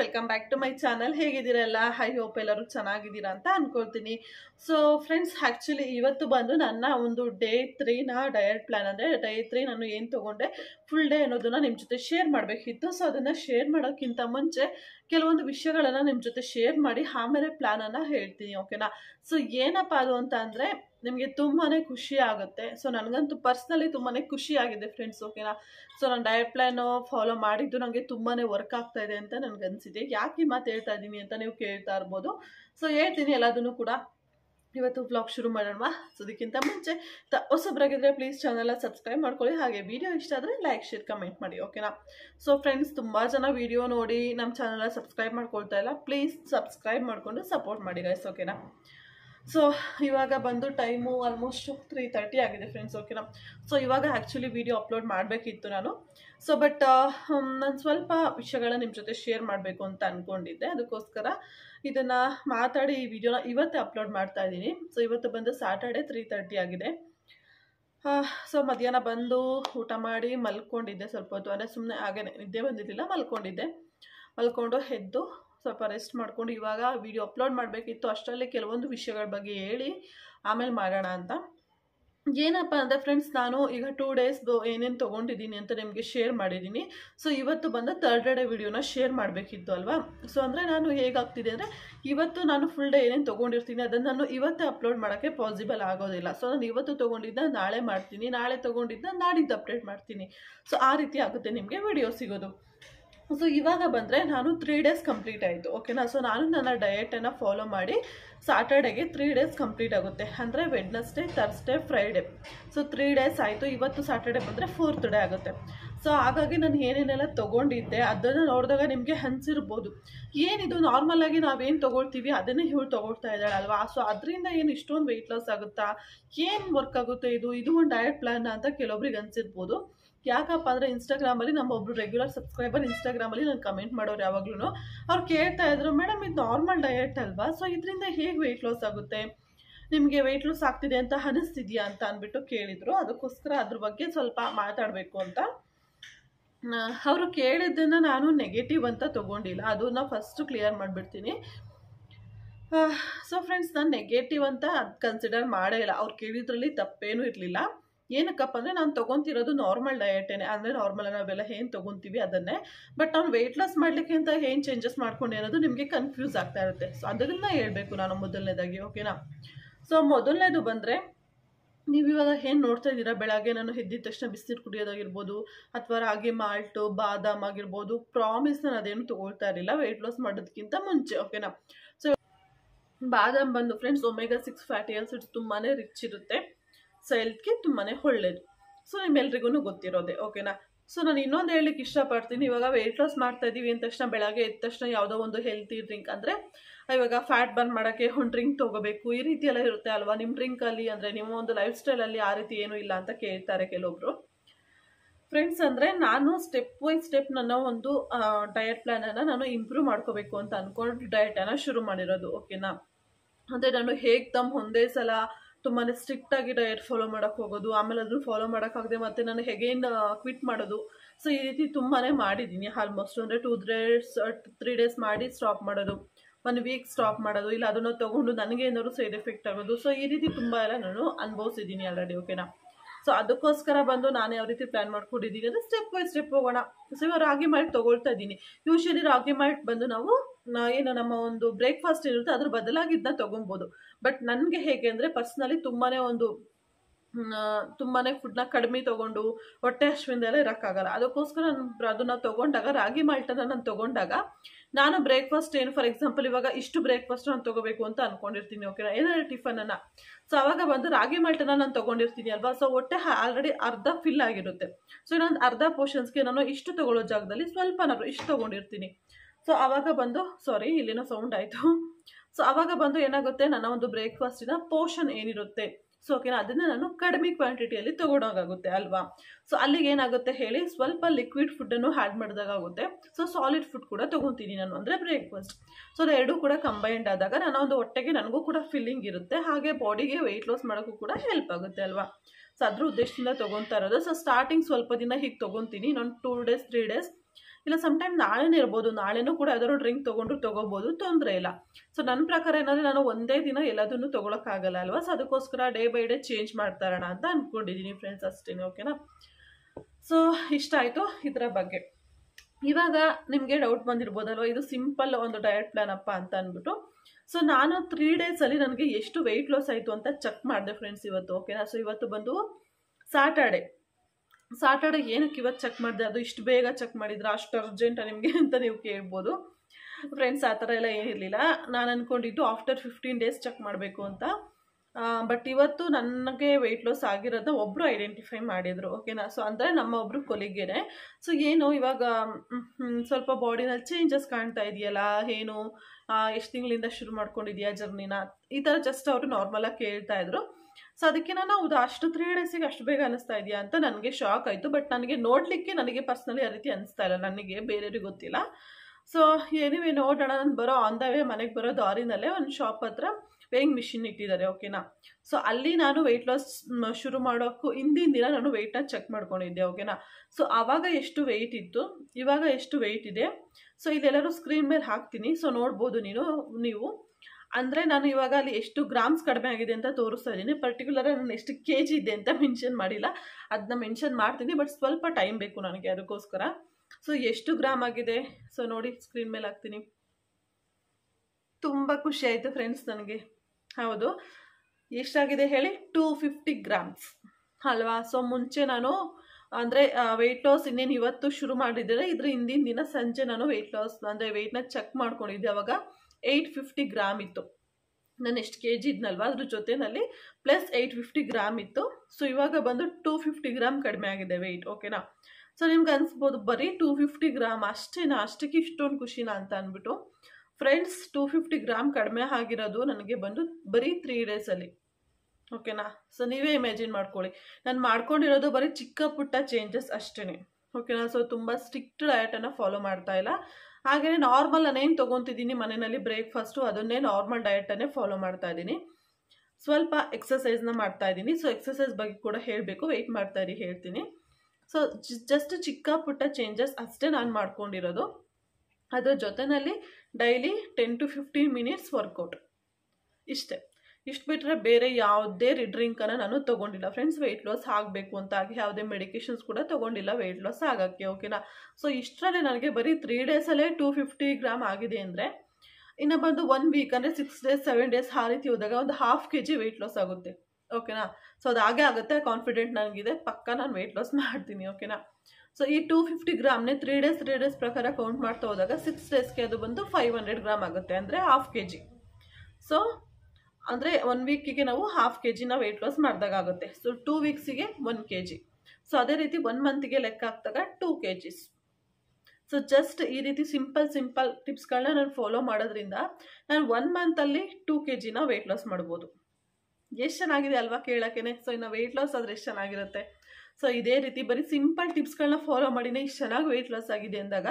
welcome back to my channel ಹೇಗಿದ್ದೀರಲ್ಲ I hope ಎಲ್ಲರೂ ಚೆನ್ನಾಗಿದ್ದೀರಾ ಅಂತ ಅಂದ್ಕೊಳ್ತೀನಿ ಸೊ ಫ್ರೆಂಡ್ಸ್ ಆ್ಯಕ್ಚುಲಿ ಇವತ್ತು ಬಂದು ನನ್ನ ಒಂದು ಡೇ ತ್ರೀನ ಡಯಟ್ ಪ್ಲ್ಯಾನ್ ಅಂದರೆ ಡೇ ತ್ರೀ ನಾನು ಏನು ತೊಗೊಂಡೆ ಫುಲ್ ಡೇ ಅನ್ನೋದನ್ನು ನಿಮ್ಮ ಜೊತೆ ಶೇರ್ ಮಾಡಬೇಕಿತ್ತು ಸೊ ಅದನ್ನು ಶೇರ್ ಮಾಡೋಕ್ಕಿಂತ ಮುಂಚೆ ಕೆಲವೊಂದು ವಿಷಯಗಳನ್ನು ನಿಮ್ಮ ಜೊತೆ ಶೇರ್ ಮಾಡಿ ಆಮೇಲೆ ಪ್ಲಾನ್ ಅನ್ನ ಹೇಳ್ತೀನಿ ಓಕೆನಾ ಸೊ ಏನಪ್ಪ ಅದು ಅಂತ ಅಂದರೆ ನಿಮಗೆ ತುಂಬಾ ಖುಷಿ ಆಗುತ್ತೆ ಸೊ ನನಗಂತೂ ಪರ್ಸ್ನಲಿ ತುಂಬಾ ಖುಷಿಯಾಗಿದೆ ಫ್ರೆಂಡ್ಸ್ ಓಕೆನಾ ಸೊ ನಾನು ಡಯಟ್ ಪ್ಲಾನ್ ಫಾಲೋ ಮಾಡಿದ್ದು ನನಗೆ ತುಂಬಾ ವರ್ಕ್ ಆಗ್ತಾ ಇದೆ ಅಂತ ನನಗನ್ಸಿದೆ ಯಾಕೆ ಮಾತು ಹೇಳ್ತಾ ಇದ್ದೀನಿ ಅಂತ ನೀವು ಕೇಳ್ತಾ ಇರ್ಬೋದು ಸೊ ಹೇಳ್ತೀನಿ ಎಲ್ಲದನ್ನು ಕೂಡ ಇವತ್ತು ಬ್ಲಾಗ್ ಶುರು ಮಾಡೋಣವಾ ಸೊ ಅದಕ್ಕಿಂತ ಮುಂಚೆ ತ ಹೊಸಬ್ರಾಗಿದ್ರೆ ಪ್ಲೀಸ್ ಚಾನಲ್ನ ಸಬ್ಸ್ಕ್ರೈಬ್ ಮಾಡ್ಕೊಳ್ಳಿ ಹಾಗೆ ವಿಡಿಯೋ ಇಷ್ಟ ಆದರೆ ಲೈಕ್ ಶೇರ್ ಕಮೆಂಟ್ ಮಾಡಿ ಓಕೆನಾ ಸೊ ಫ್ರೆಂಡ್ಸ್ ತುಂಬ ಜನ ವೀಡಿಯೋ ನೋಡಿ ನಮ್ಮ ಚಾನಲ್ನ ಸಬ್ಸ್ಕ್ರೈಬ್ ಮಾಡ್ಕೊಳ್ತಾ ಇಲ್ಲ ಪ್ಲೀಸ್ ಸಬ್ಸ್ಕ್ರೈಬ್ ಮಾಡಿಕೊಂಡು ಸಪೋರ್ಟ್ ಮಾಡಿ ಗೈಸ್ ಓಕೆನಾ ಸೊ ಇವಾಗ ಬಂದು ಟೈಮು ಆಲ್ಮೋಸ್ಟ್ ತ್ರೀ ತರ್ಟಿ ಆಗಿದೆ ಫ್ರೆಂಡ್ಸ್ ಓಕೆನಾ ಸೊ ಇವಾಗ ಆ್ಯಕ್ಚುಲಿ ವೀಡಿಯೋ ಅಪ್ಲೋಡ್ ಮಾಡಬೇಕಿತ್ತು ನಾನು ಸೊ ಬಟ್ ನಾನು ಸ್ವಲ್ಪ ವಿಷಯಗಳನ್ನ ನಿಮ್ಮ ಜೊತೆ ಶೇರ್ ಮಾಡಬೇಕು ಅಂತ ಅಂದ್ಕೊಂಡಿದ್ದೆ ಅದಕ್ಕೋಸ್ಕರ ಇದನ್ನು ಮಾತಾಡಿ ಈ ವಿಡಿಯೋನ ಇವತ್ತೇ ಅಪ್ಲೋಡ್ ಮಾಡ್ತಾ ಇದ್ದೀನಿ ಸೊ ಇವತ್ತು ಬಂದು ಸ್ಯಾಟರ್ಡೆ ತ್ರೀ ತರ್ಟಿ ಆಗಿದೆ ಸೊ ಮಧ್ಯಾಹ್ನ ಬಂದು ಊಟ ಮಾಡಿ ಮಲ್ಕೊಂಡಿದ್ದೆ ಸ್ವಲ್ಪ ಹೊತ್ತು ಅಂದರೆ ಸುಮ್ಮನೆ ಹಾಗೆ ನಿದ್ದೆ ಬಂದಿರಲಿಲ್ಲ ಮಲ್ಕೊಂಡಿದ್ದೆ ಮಲ್ಕೊಂಡು ಎದ್ದು ಸ್ವಲ್ಪ ರೆಸ್ಟ್ ಮಾಡ್ಕೊಂಡು ಇವಾಗ ವಿಡಿಯೋ ಅಪ್ಲೋಡ್ ಮಾಡಬೇಕಿತ್ತು ಅಷ್ಟರಲ್ಲೇ ಕೆಲವೊಂದು ವಿಷಯಗಳ ಬಗ್ಗೆ ಹೇಳಿ ಆಮೇಲೆ ಮಾಡೋಣ ಅಂತ ಏನಪ್ಪ ಅಂದರೆ ಫ್ರೆಂಡ್ಸ್ ನಾನು ಈಗ ಟೂ ಡೇಸ್ ಏನೇನು ತೊಗೊಂಡಿದ್ದೀನಿ ಅಂತ ನಿಮಗೆ ಶೇರ್ ಮಾಡಿದ್ದೀನಿ ಸೊ ಇವತ್ತು ಬಂದ ತರ್ಡ್ ಡೇ ವಿಡಿಯೋನ ಶೇರ್ ಮಾಡಬೇಕಿತ್ತು ಅಲ್ವಾ ಸೊ ಅಂದರೆ ನಾನು ಹೇಗಾಗ್ತಿದೆ ಅಂದರೆ ಇವತ್ತು ನಾನು ಫುಲ್ ಡೇ ಏನೇನು ತೊಗೊಂಡಿರ್ತೀನಿ ಅದನ್ನು ನಾನು ಇವತ್ತೇ ಅಪ್ಲೋಡ್ ಮಾಡೋಕ್ಕೆ ಪಾಸಿಬಲ್ ಆಗೋದಿಲ್ಲ ಸೊ ನಾನು ಇವತ್ತು ತೊಗೊಂಡಿದ್ದ ನಾಳೆ ಮಾಡ್ತೀನಿ ನಾಳೆ ತೊಗೊಂಡಿದ್ದ ನಾಡಿದ್ದು ಅಪ್ಡೇಟ್ ಮಾಡ್ತೀನಿ ಸೊ ಆ ರೀತಿ ಆಗುತ್ತೆ ನಿಮಗೆ ವಿಡಿಯೋ ಸಿಗೋದು ಸೊ ಇವಾಗ ಬಂದರೆ ನಾನು ತ್ರೀ ಡೇಸ್ ಕಂಪ್ಲೀಟ್ ಆಯಿತು ಓಕೆನಾ ಸೊ ನಾನು ನನ್ನ ಡಯೆಟನ್ನು ಫಾಲೋ ಮಾಡಿ ಸಾಟರ್ಡೆಗೆ ತ್ರೀ ಡೇಸ್ ಕಂಪ್ಲೀಟ್ ಆಗುತ್ತೆ ಅಂದರೆ Wednesday Thursday Friday so three days ಆಯಿತು ಇವತ್ತು ಸಾಟರ್ಡೆ ಬಂದರೆ ಫೋರ್ತ್ ಡೇ ಆಗುತ್ತೆ ಸೊ ಹಾಗಾಗಿ ನಾನು ಏನೇನೆಲ್ಲ ತೊಗೊಂಡಿದ್ದೆ ಅದನ್ನು ನೋಡಿದಾಗ ನಿಮಗೆ ಹಂಚಿರ್ಬೋದು ಏನಿದು ನಾರ್ಮಲಾಗಿ ನಾವೇನು ತೊಗೊಳ್ತೀವಿ ಅದನ್ನೇ ಇವಳು ತೊಗೊಳ್ತಾ ಇದ್ದಾಳಲ್ವಾ ಸೊ ಅದರಿಂದ ಏನು ಇಷ್ಟೊಂದು ವೆಯ್ಟ್ ಲಾಸ್ ಆಗುತ್ತಾ ಏನು ವರ್ಕ್ ಆಗುತ್ತೆ ಇದು ಇದು ಒಂದು ಡಯಟ್ ಪ್ಲ್ಯಾನ್ ಅಂತ ಕೆಲವೊಬ್ರಿಗೆ ಅನಿಸಿರ್ಬೋದು ಯಾಕಪ್ಪ ಅಂದರೆ ಇನ್ಸ್ಟಾಗ್ರಾಮಲ್ಲಿ ನಮ್ಮ ಒಬ್ಬರು ರೆಗ್ಯುಲರ್ ಸಬ್ಸ್ಕ್ರೈಬರ್ ಇನ್ಸ್ಟಾಗ್ರಾಮಲ್ಲಿ ನಾನು ಕಮೆಂಟ್ ಮಾಡೋರು ಯಾವಾಗ್ಲೂ ಅವ್ರು ಕೇಳ್ತಾ ಇದ್ರು ಮೇಡಮ್ ಇದು ನಾರ್ಮಲ್ ಡಯಟ್ ಅಲ್ವಾ ಸೊ ಇದರಿಂದ ಹೇಗೆ ವೆಯ್ಟ್ ಲಾಸ್ ಆಗುತ್ತೆ ನಿಮಗೆ ವೆಯ್ಟ್ ಲಾಸ್ ಆಗ್ತಿದೆ ಅಂತ ಅನಿಸ್ತಿದ್ಯಾ ಅಂತ ಅಂದ್ಬಿಟ್ಟು ಕೇಳಿದರು ಅದಕ್ಕೋಸ್ಕರ ಅದ್ರ ಬಗ್ಗೆ ಸ್ವಲ್ಪ ಮಾತಾಡಬೇಕು ಅಂತ ಅವರು ಕೇಳಿದ್ದನ್ನು ನಾನು ನೆಗೆಟಿವ್ ಅಂತ ತೊಗೊಂಡಿಲ್ಲ ಅದನ್ನ ಫಸ್ಟು ಕ್ಲಿಯರ್ ಮಾಡಿಬಿಡ್ತೀನಿ ಸೊ ಫ್ರೆಂಡ್ಸ್ ನಾನು ನೆಗೆಟಿವ್ ಅಂತ ಅದು ಕನ್ಸಿಡರ್ ಮಾಡೇ ಇಲ್ಲ ಅವ್ರು ಕೇಳಿದ್ರಲ್ಲಿ ತಪ್ಪೇನೂ ಇರಲಿಲ್ಲ ಏನಕ್ಕಪ್ಪ ಅಂದರೆ ನಾನು ತೊಗೊತಿರೋದು ನಾರ್ಮಲ್ ಡಯಟೇನೆ ಅಂದರೆ ನಾರ್ಮಲ್ ನಾವೆಲ್ಲ ಏನು ತೊಗೊತೀವಿ ಅದನ್ನೇ ಬಟ್ ನಾನು ವೆಯ್ಟ್ ಲಾಸ್ ಮಾಡ್ಲಿಕ್ಕೆ ಅಂತ ಏನು ಚೇಂಜಸ್ ಮಾಡ್ಕೊಂಡು ಅನ್ನೋದು ನಿಮಗೆ ಕನ್ಫ್ಯೂಸ್ ಆಗ್ತಾ ಇರುತ್ತೆ ಸೊ ಅದನ್ನ ಹೇಳಬೇಕು ನಾನು ಮೊದಲನೇದಾಗಿ ಓಕೆನಾ ಸೊ ಮೊದಲನೇದು ಬಂದರೆ ನೀವು ಇವಾಗ ಏನು ನೋಡ್ತಾ ಇದ್ದೀರಾ ಬೆಳಗ್ಗೆ ನಾನು ಎದ್ದಿದ ತಕ್ಷಣ ಬಿಸಿನೀರು ಕುಡಿಯೋದಾಗಿರ್ಬೋದು ಅಥವಾ ರಾಗಿ ಮಾಲ್ಟು ಬಾದಾಮ್ ಆಗಿರ್ಬೋದು ಪ್ರಾಮಿಸ್ ನಾನು ಅದೇನು ತೊಗೊಳ್ತಾ ಇರಲಿಲ್ಲ ವೆಯ್ಟ್ ಲಾಸ್ ಮಾಡೋದಕ್ಕಿಂತ ಮುಂಚೆ ಓಕೆನಾ ಸೊ ಬಾದಾಮ್ ಬಂದು friends omega six fatty acids ತುಂಬಾ ರಿಚ್ ಇರುತ್ತೆ ಸೊ ಹೆಲ್ತ್ಗೆ ತುಂಬಾ ಒಳ್ಳೇದು ಸೊ ನಿಮ್ಮೆಲ್ರಿಗೂ ಗೊತ್ತಿರೋದೆ ಓಕೆನಾ ಸೊ ನಾನು ಇನ್ನೊಂದು ಹೇಳಲಿಕ್ಕೆ ಇಷ್ಟಪಡ್ತೀನಿ ಇವಾಗ ವೆಯ್ಟ್ ಲಾಸ್ ಮಾಡ್ತಾ ಇದೀವಿ ಅಂದ ತಕ್ಷಣ ಬೆಳಗ್ಗೆ ಎದ್ದ ತಕ್ಷಣ ಯಾವುದೋ ಒಂದು ಹೆಲ್ತಿ ಡ್ರಿಂಕ್ ಅಂದ್ರೆ ಇವಾಗ ಫ್ಯಾಟ್ ಬರ್ನ್ ಮಾಡೋಕ್ಕೆ ಒಂದು ಡ್ರಿಂಕ್ ತೊಗೋಬೇಕು ಈ ರೀತಿ ಎಲ್ಲ ಇರುತ್ತೆ ಅಲ್ವಾ ನಿಮ್ಮ ಅಲ್ಲಿ ಅಂದ್ರೆ ನಿಮ್ಮ ಒಂದು ಲೈಫ್ ಸ್ಟೈಲಲ್ಲಿ ಆ ರೀತಿ ಏನು ಇಲ್ಲ ಅಂತ ಕೇಳ್ತಾರೆ ಕೆಲವೊಬ್ರು ಫ್ರೆಂಡ್ಸ್ ಅಂದ್ರೆ ನಾನು ಸ್ಟೆಪ್ ಬೈ ಸ್ಟೆಪ್ ನನ್ನ ಒಂದು ಡಯಟ್ ಪ್ಲಾನ್ ಅನ್ನ ನಾನು ಇಂಪ್ರೂವ್ ಮಾಡ್ಕೋಬೇಕು ಅಂತ ಡಯಟ್ ಅನ್ನ ಶುರು ಮಾಡಿರೋದು ಓಕೆನಾ ಅಂದ್ರೆ ನಾನು ಹೇಗೆ ತಮ್ಮ ಒಂದೇ ಸಲ ತುಂಬಾ ಸ್ಟ್ರಿಕ್ಟಾಗಿ ಡಯಟ್ ಫಾಲೋ ಮಾಡೋಕ್ಕೆ ಹೋಗೋದು ಆಮೇಲೆ ಅದನ್ನು ಫಾಲೋ ಮಾಡೋಕ್ಕಾಗದೆ ಮತ್ತೆ ನಾನು ಹೆಗೇನ್ ಕ್ವಿಟ್ ಮಾಡೋದು ಸೊ ಈ ರೀತಿ ತುಂಬಾ ಮಾಡಿದ್ದೀನಿ ಆಲ್ಮೋಸ್ಟ್ ಅಂದರೆ ಟೂ ಡೇಸ್ ತ್ರೀ ಡೇಸ್ ಮಾಡಿ ಸ್ಟಾಪ್ ಮಾಡೋದು ಒನ್ ವೀಕ್ ಸ್ಟಾಪ್ ಮಾಡೋದು ಇಲ್ಲ ಅದನ್ನು ತಗೊಂಡು ನನಗೆ ಏನಾದ್ರು ಸೈಡ್ ಎಫೆಕ್ಟ್ ಆಗೋದು ಸೊ ಈ ರೀತಿ ತುಂಬ ಎಲ್ಲ ನಾನು ಅನುಭವಿಸಿದ್ದೀನಿ ಆಲ್ರೆಡಿ ಓಕೆನಾ ಸೊ ಅದಕ್ಕೋಸ್ಕರ ಬಂದು ನಾನು ಯಾವ ರೀತಿ ಪ್ಲಾನ್ ಮಾಡ್ಕೊಂಡಿದ್ದೀನಿ ಅಂದರೆ ಸ್ಟೆಪ್ ಬೈ ಸ್ಟೆಪ್ ಹೋಗೋಣ ಸೊ ಇವಾಗ ರಾಗಿ ಮಾಲ್ಟ್ ತೊಗೊಳ್ತಾ ಇದ್ದೀನಿ ಯೂಶಲಿ ರಾಗಿ ಮಾಲ್ಟ್ ಬಂದು ನಾವು ಏನು ನಮ್ಮ ಒಂದು ಬ್ರೇಕ್ಫಾಸ್ಟ್ ಇರುತ್ತೆ ಅದ್ರ ಬದಲಾಗಿ ಇದನ್ನ ತೊಗೊಬೋದು ಬಟ್ ನನಗೆ ಹೇಗೆ ಅಂದರೆ ಪರ್ಸ್ನಲಿ ತುಂಬಾ ಒಂದು ತುಂಬಾ ಫುಡ್ನ ಕಡಿಮೆ ತೊಗೊಂಡು ಹೊಟ್ಟೆ ಎಲ್ಲ ಇರೋಕ್ಕಾಗಲ್ಲ ಅದಕ್ಕೋಸ್ಕರ ನಾನು ಅದನ್ನ ತೊಗೊಂಡಾಗ ರಾಗಿ ಮಾಲ್ಟನ ನಾನು ತಗೊಂಡಾಗ ನಾನು ಬ್ರೇಕ್ಫಾಸ್ಟ್ ಏನು ಫಾರ್ ಎಕ್ಸಾಂಪಲ್ ಇವಾಗ ಇಷ್ಟು ಬ್ರೇಕ್ಫಾಸ್ಟ್ ನಾನು ತಗೋಬೇಕು ಅಂತ ಅಂದ್ಕೊಂಡಿರ್ತೀನಿ ಓಕೆನಾ ಏನಾದ್ರು ಟಿಫನನ್ನು ಸೊ ಅವಾಗ ಬಂದು ರಾಗಿ ಮಾಲ್ಟನ ನಾನು ತಗೊಂಡಿರ್ತೀನಿ ಅಲ್ವಾ ಸೊ ಹೊಟ್ಟೆ ಆಲ್ರೆಡಿ ಅರ್ಧ ಫಿಲ್ ಆಗಿರುತ್ತೆ ಸೊ ಇನ್ನೊಂದು ಅರ್ಧ ಪೋರ್ಷನ್ಸ್ಗೆ ನಾನು ಇಷ್ಟು ತಗೊಳ್ಳೋ ಜಾಗದಲ್ಲಿ ನಾನು ಇಷ್ಟು ತಗೊಂಡಿರ್ತೀನಿ ಸೊ ಆವಾಗ ಬಂದು ಸಾರಿ ಇಲ್ಲಿನೋ ಸೌಂಡ್ ಆಯಿತು ಸೊ ಆವಾಗ ಬಂದು ಏನಾಗುತ್ತೆ ನನ್ನ ಒಂದು ಬ್ರೇಕ್ಫಾಸ್ಟಿನ ಪೋರ್ಷನ್ ಏನಿರುತ್ತೆ ಸೊ ಓಕೆನಾ ಅದನ್ನು ನಾನು ಕಡಿಮೆ ಕ್ವಾಂಟಿಟಿಯಲ್ಲಿ ತೊಗೊಂಡೋಗುತ್ತೆ ಅಲ್ವಾ ಸೊ ಅಲ್ಲಿಗೆ ಏನಾಗುತ್ತೆ ಹೇಳಿ ಸ್ವಲ್ಪ ಲಿಕ್ವಿಡ್ ಫುಡ್ಡನ್ನು ಹ್ಯಾಡ್ ಮಾಡಿದಾಗುತ್ತೆ ಸೊ ಸಾಲಿಡ್ ಫುಡ್ ಕೂಡ ತೊಗೊತೀನಿ ನಾನು ಅಂದರೆ ಬ್ರೇಕ್ಫಾಸ್ಟ್ ಸೊ ಅದೆರಡೂ ಕೂಡ ಕಂಬೈಂಡ್ ಆದಾಗ ನಾನು ಒಂದು ಹೊಟ್ಟೆಗೆ ನನಗೂ ಕೂಡ ಫಿಲ್ಲಿಂಗ್ ಇರುತ್ತೆ ಹಾಗೆ ಬಾಡಿಗೆ ವೆಯ್ಟ್ ಲಾಸ್ ಮಾಡೋಕ್ಕೂ ಕೂಡ ಹೆಲ್ಪ್ ಆಗುತ್ತೆ ಅಲ್ವಾ ಸೊ ಅದ್ರ ಉದ್ದೇಶದಿಂದ ತೊಗೊತಾ ಇರೋದು ಸೊ ಸ್ಟಾರ್ಟಿಂಗ್ ಸ್ವಲ್ಪ ದಿನ ಹೀಗೆ ತೊಗೊತೀನಿ ಇನ್ನೊಂದು ಟೂ ಡೇಸ್ ತ್ರೀ ಡೇಸ್ ಇಲ್ಲ ಟೈಮ್ ನಾಳೆನೇ ಇರ್ಬೋದು ನಾಳೆನೂ ಕೂಡ ಯಾವ್ದಾದ್ರು ಡ್ರಿಂಕ್ ತೊಗೊಂಡ್ರು ತೊಗೋಬೋದು ತೊಂದರೆ ಇಲ್ಲ ಸೊ ನನ್ನ ಪ್ರಕಾರ ಏನಾದರೂ ನಾನು ಒಂದೇ ದಿನ ಎಲ್ಲದನ್ನು ತೊಗೊಳಕ್ಕಾಗಲ್ಲ ಅಲ್ವಾ ಸೊ ಅದಕ್ಕೋಸ್ಕರ ಡೇ ಬೈ ಡೇ ಚೇಂಜ್ ಮಾಡ್ತಾರಣ ಅಂತ ಅಂದ್ಕೊಂಡಿದ್ದೀನಿ ಫ್ರೆಂಡ್ಸ್ ಅಷ್ಟೇ ಓಕೆನಾ ಸೊ ಇಷ್ಟ ಆಯಿತು ಇದರ ಬಗ್ಗೆ ಇವಾಗ ನಿಮಗೆ ಡೌಟ್ ಬಂದಿರ್ಬೋದಲ್ವ ಇದು ಸಿಂಪಲ್ ಒಂದು ಡಯಟ್ ಪ್ಲಾನ್ ಅಪ್ಪ ಅಂತ ಅಂದ್ಬಿಟ್ಟು ಸೊ ನಾನು ತ್ರೀ ಡೇಸಲ್ಲಿ ನನಗೆ ಎಷ್ಟು ವೆಯ್ಟ್ ಲಾಸ್ ಆಯಿತು ಅಂತ ಚೆಕ್ ಮಾಡಿದೆ ಫ್ರೆಂಡ್ಸ್ ಇವತ್ತು ಓಕೆನಾ ಸೊ ಇವತ್ತು ಬಂದು ಸ್ಯಾಟರ್ಡೆ ಸಾಟರ್ಡೆ ಏನಕ್ಕೆ ಇವತ್ತು ಚೆಕ್ ಮಾಡಿದೆ ಅದು ಇಷ್ಟು ಬೇಗ ಚೆಕ್ ಮಾಡಿದ್ರೆ ಅಷ್ಟು ಅರ್ಜೆಂಟ್ ನಿಮಗೆ ಅಂತ ನೀವು ಕೇಳ್ಬೋದು ಫ್ರೆಂಡ್ಸ್ ಆ ಥರ ಎಲ್ಲ ಏನಿರಲಿಲ್ಲ ನಾನು ಅಂದ್ಕೊಂಡಿದ್ದು ಆಫ್ಟರ್ ಫಿಫ್ಟೀನ್ ಡೇಸ್ ಚೆಕ್ ಮಾಡಬೇಕು ಅಂತ ಬಟ್ ಇವತ್ತು ನನಗೆ ವೆಯ್ಟ್ ಲಾಸ್ ಆಗಿರೋದನ್ನ ಒಬ್ಬರು ಐಡೆಂಟಿಫೈ ಮಾಡಿದರು ಓಕೆನಾ ಸೊ ಅಂದರೆ ನಮ್ಮ ಒಬ್ಬರು ಕೊಲಿಗೆನೆ ಸೊ ಏನು ಇವಾಗ ಸ್ವಲ್ಪ ಬಾಡಿನಲ್ಲಿ ಚೇಂಜಸ್ ಕಾಣ್ತಾ ಇದೆಯಲ್ಲ ಏನು ಎಷ್ಟು ತಿಂಗಳಿಂದ ಶುರು ಮಾಡ್ಕೊಂಡಿದ್ಯಾ ಜರ್ನಿನ ಈ ಥರ ಜಸ್ಟ್ ಅವರು ನಾರ್ಮಲಾಗಿ ಕೇಳ್ತಾ ಇದ್ರು ಸೊ ಅದಕ್ಕೆ ನಾನು ಹೌದು ಅಷ್ಟು ತ್ರೀ ಡೇಸಿಗೆ ಅಷ್ಟು ಬೇಗ ಅನಿಸ್ತಾ ಇದೆಯಾ ಅಂತ ನನಗೆ ಶಾಕ್ ಆಯಿತು ಬಟ್ ನನಗೆ ನೋಡಲಿಕ್ಕೆ ನನಗೆ ಪರ್ಸ್ನಲಿ ಆ ರೀತಿ ಅನಿಸ್ತಾ ಇಲ್ಲ ನನಗೆ ಬೇರೆಯವ್ರಿಗೆ ಗೊತ್ತಿಲ್ಲ ಸೊ ಏನಿವೆ ನೋಡೋಣ ನಾನು ಬರೋ ಆನ್ ದ ವೇ ಮನೆಗೆ ಬರೋ ದಾರಿನಲ್ಲೇ ಒಂದು ಶಾಪ್ ಹತ್ರ ವೇಯಿಂಗ್ ಮಿಷಿನ್ ಇಟ್ಟಿದ್ದಾರೆ ಓಕೆನಾ ಸೊ ಅಲ್ಲಿ ನಾನು ವೆಯ್ಟ್ ಲಾಸ್ ಶುರು ಮಾಡೋಕ್ಕೂ ಹಿಂದಿನ ದಿನ ನಾನು ವೆಯ್ಟನ್ನ ಚೆಕ್ ಮಾಡ್ಕೊಂಡಿದ್ದೆ ಓಕೆನಾ ಸೊ ಆವಾಗ ಎಷ್ಟು ವೆಯ್ಟ್ ಇತ್ತು ಇವಾಗ ಎಷ್ಟು ವೆಯ್ಟ್ ಇದೆ ಸೊ ಇದೆಲ್ಲರೂ ಸ್ಕ್ರೀನ್ ಮೇಲೆ ಹಾಕ್ತೀನಿ ಸೊ ನೋಡ್ಬೋದು ನೀನು ನೀವು ಅಂದರೆ ನಾನು ಇವಾಗ ಅಲ್ಲಿ ಎಷ್ಟು ಗ್ರಾಮ್ಸ್ ಕಡಿಮೆ ಆಗಿದೆ ಅಂತ ತೋರಿಸ್ತಾ ಇದ್ದೀನಿ ಪರ್ಟಿಕ್ಯುಲರ್ ನಾನು ಎಷ್ಟು ಕೆ ಜಿ ಇದೆ ಅಂತ ಮೆನ್ಷನ್ ಮಾಡಿಲ್ಲ ಅದನ್ನ ಮೆನ್ಷನ್ ಮಾಡ್ತೀನಿ ಬಟ್ ಸ್ವಲ್ಪ ಟೈಮ್ ಬೇಕು ನನಗೆ ಅದಕ್ಕೋಸ್ಕರ ಸೊ ಎಷ್ಟು ಗ್ರಾಮ್ ಆಗಿದೆ ಸೊ ನೋಡಿ ಸ್ಕ್ರೀನ್ ಮೇಲೆ ಹಾಕ್ತೀನಿ ತುಂಬ ಖುಷಿ ಆಯಿತು ಫ್ರೆಂಡ್ಸ್ ನನಗೆ ಹೌದು ಎಷ್ಟಾಗಿದೆ ಹೇಳಿ ಟೂ ಫಿಫ್ಟಿ ಗ್ರಾಮ್ಸ್ ಅಲ್ವಾ ಸೊ ಮುಂಚೆ ನಾನು ಅಂದರೆ ವೆಯ್ಟ್ ಲಾಸ್ ಇನ್ನೇನು ಇವತ್ತು ಶುರು ಮಾಡಿದರೆ ಇದ್ರ ಹಿಂದಿನ ದಿನ ಸಂಜೆ ನಾನು ವೆಯ್ಟ್ ಲಾಸ್ ಅಂದರೆ ವೆಯ್ಟ್ನ ಚೆಕ್ ಮಾಡ್ಕೊಂಡಿದ್ದೆ ಅವಾಗ ಏಯ್ಟ್ ಫಿಫ್ಟಿ ಗ್ರಾಮ್ ಇತ್ತು ನಾನು ಎಷ್ಟು ಕೆ ಜಿ ಇದ್ನಲ್ವ ಅದ್ರ ಜೊತೆನಲ್ಲಿ ಪ್ಲಸ್ ಏಯ್ಟ್ ಫಿಫ್ಟಿ ಗ್ರಾಮ್ ಇತ್ತು ಸೊ ಇವಾಗ ಬಂದು ಟೂ ಫಿಫ್ಟಿ ಗ್ರಾಮ್ ಕಡಿಮೆ ಆಗಿದೆ ವೆಯ್ಟ್ ಓಕೆನಾ ಸೊ ನಿಮ್ಗೆ ಅನಿಸ್ಬೋದು ಬರೀ ಟೂ ಫಿಫ್ಟಿ ಗ್ರಾಮ್ ಅಷ್ಟೇನಾ ಅಷ್ಟಕ್ಕೆ ಇಷ್ಟೊಂದು ಖುಷಿನಾ ಅಂತ ಅಂದ್ಬಿಟ್ಟು ಫ್ರೆಂಡ್ಸ್ ಟೂ ಫಿಫ್ಟಿ ಗ್ರಾಮ್ ಕಡಿಮೆ ಆಗಿರೋದು ನನಗೆ ಬಂದು ಬರೀ ತ್ರೀ ಡೇಸಲ್ಲಿ ಓಕೆನಾ ಸೊ ನೀವೇ ಇಮ್ಯಾಜಿನ್ ಮಾಡ್ಕೊಳ್ಳಿ ನಾನು ಮಾಡ್ಕೊಂಡಿರೋದು ಬರೀ ಚಿಕ್ಕ ಪುಟ್ಟ ಚೇಂಜಸ್ ಅಷ್ಟೇ ಓಕೆನಾ ಸೊ ತುಂಬ ಸ್ಟ್ರಿಕ್ಟ್ ಡಯಟನ್ನು ಫಾಲೋ ಮಾಡ್ತಾ ಇಲ್ಲ ಹಾಗೆಯೇ ನಾರ್ಮಲ್ ಏನು ತೊಗೊತಿದ್ದೀನಿ ಮನೆಯಲ್ಲಿ ಬ್ರೇಕ್ಫಾಸ್ಟು ಅದನ್ನೇ ನಾರ್ಮಲ್ ಡಯಟನ್ನೇ ಫಾಲೋ ಮಾಡ್ತಾ ಇದ್ದೀನಿ ಸ್ವಲ್ಪ ಎಕ್ಸಸೈಸ್ನ ಮಾಡ್ತಾ ಇದ್ದೀನಿ ಸೊ ಎಕ್ಸಸೈಸ್ ಬಗ್ಗೆ ಕೂಡ ಹೇಳಬೇಕು ವೆಯ್ಟ್ ಮಾಡ್ತಾ ಇರಿ ಹೇಳ್ತೀನಿ ಸೊ ಜಸ್ಟ್ ಚಿಕ್ಕ ಪುಟ್ಟ ಚೇಂಜಸ್ ಅಷ್ಟೇ ನಾನು ಮಾಡ್ಕೊಂಡಿರೋದು ಅದರ ಜೊತೆಯಲ್ಲಿ daily ten to fifteen minutes workout ಇಷ್ಟೇ ಇಷ್ಟು ಬಿಟ್ಟರೆ ಬೇರೆ ಯಾವುದೇ ಡ್ರಿಂಕನ್ನು ನಾನು ತೊಗೊಂಡಿಲ್ಲ ಫ್ರೆಂಡ್ಸ್ ವೆಯ್ಟ್ ಲಾಸ್ ಆಗಬೇಕು ಅಂತ ಆಗಿ ಯಾವುದೇ ಮೆಡಿಕೇಶನ್ಸ್ ಕೂಡ ತೊಗೊಂಡಿಲ್ಲ ವೆಯ್ಟ್ ಲಾಸ್ ಆಗೋಕ್ಕೆ ಓಕೆನಾ ಸೊ ಇಷ್ಟರಲ್ಲೇ ನನಗೆ ಬರೀ ತ್ರೀ ಡೇಸಲ್ಲೇ ಟೂ ಫಿಫ್ಟಿ ಗ್ರಾಮ್ ಆಗಿದೆ ಅಂದರೆ ಇನ್ನು ಬಂದು ಒನ್ ವೀಕ್ ಅಂದರೆ ಸಿಕ್ಸ್ ಡೇಸ್ ಸೆವೆನ್ ಡೇಸ್ ಆ ರೀತಿ ಹೋದಾಗ ಒಂದು half K G weight loss ಆಗುತ್ತೆ ಓಕೆನಾ ಸೊ ಅದು ಹಾಗೆ ಆಗುತ್ತೆ ಕಾನ್ಫಿಡೆಂಟ್ ನನಗಿದೆ ಪಕ್ಕ ನಾನು ವೆಯ್ಟ್ ಲಾಸ್ ಮಾಡ್ತೀನಿ ಓಕೆನಾ ಸೊ ಈ ಟೂ ಫಿಫ್ಟಿ ಗ್ರಾಮ್ನೇ ತ್ರೀ ಡೇಸ್ ತ್ರೀ ಡೇಸ್ ಪ್ರಕಾರ ಕೌಂಟ್ ಮಾಡ್ತಾ ಹೋದಾಗ ಸಿಕ್ಸ್ ಡೇಸ್ಗೆ ಅದು ಬಂದು ಫೈವ್ ಹಂಡ್ರೆಡ್ ಗ್ರಾಮ್ ಆಗುತ್ತೆ ಅಂದರೆ ಹಾಫ್ ಕೆ ಜಿ ಸೊ ಅಂದರೆ ಒನ್ ವೀಕಿಗೆ ನಾವು ಹಾಫ್ ಕೆ ಜಿನ ವೆಯ್ಟ್ ಲಾಸ್ ಆಗುತ್ತೆ ಸೊ ಟೂ ವೀಕ್ಸಿಗೆ ಒನ್ ಕೆ ಜಿ ಸೊ ಅದೇ ರೀತಿ ಒನ್ ಮಂತ್ಗೆ ಲೆಕ್ಕ ಹಾಕಿದಾಗ two K Gs so just ಈ ರೀತಿ ಸಿಂಪಲ್ ಸಿಂಪಲ್ ಟಿಪ್ಸ್ಗಳನ್ನ ನಾನು ಫಾಲೋ ಮಾಡೋದ್ರಿಂದ ನಾನು ಒನ್ ಮಂತಲ್ಲಿ ಟೂ ಕೆ ಜಿನ ವೆಯ್ಟ್ ಲಾಸ್ ಮಾಡ್ಬೋದು ಎಷ್ಟು ಚೆನ್ನಾಗಿದೆ ಅಲ್ವಾ ಕೇಳೋಕ್ಕೇನೆ ಸೊ ಇನ್ನು ವೆಯ್ಟ್ ಲಾಸ್ ಆದರೆ ಎಷ್ಟು ಚೆನ್ನಾಗಿರುತ್ತೆ ಸೊ ಇದೇ ರೀತಿ ಬರೀ ಸಿಂಪಲ್ ಟಿಪ್ಸ್ಗಳನ್ನ ಫಾಲೋ ಮಾಡಿನೇ ಇಷ್ಟು ಚೆನ್ನಾಗಿ ವೆಯ್ಟ್ ಲಾಸ್ ಆಗಿದೆ ಅಂದಾಗ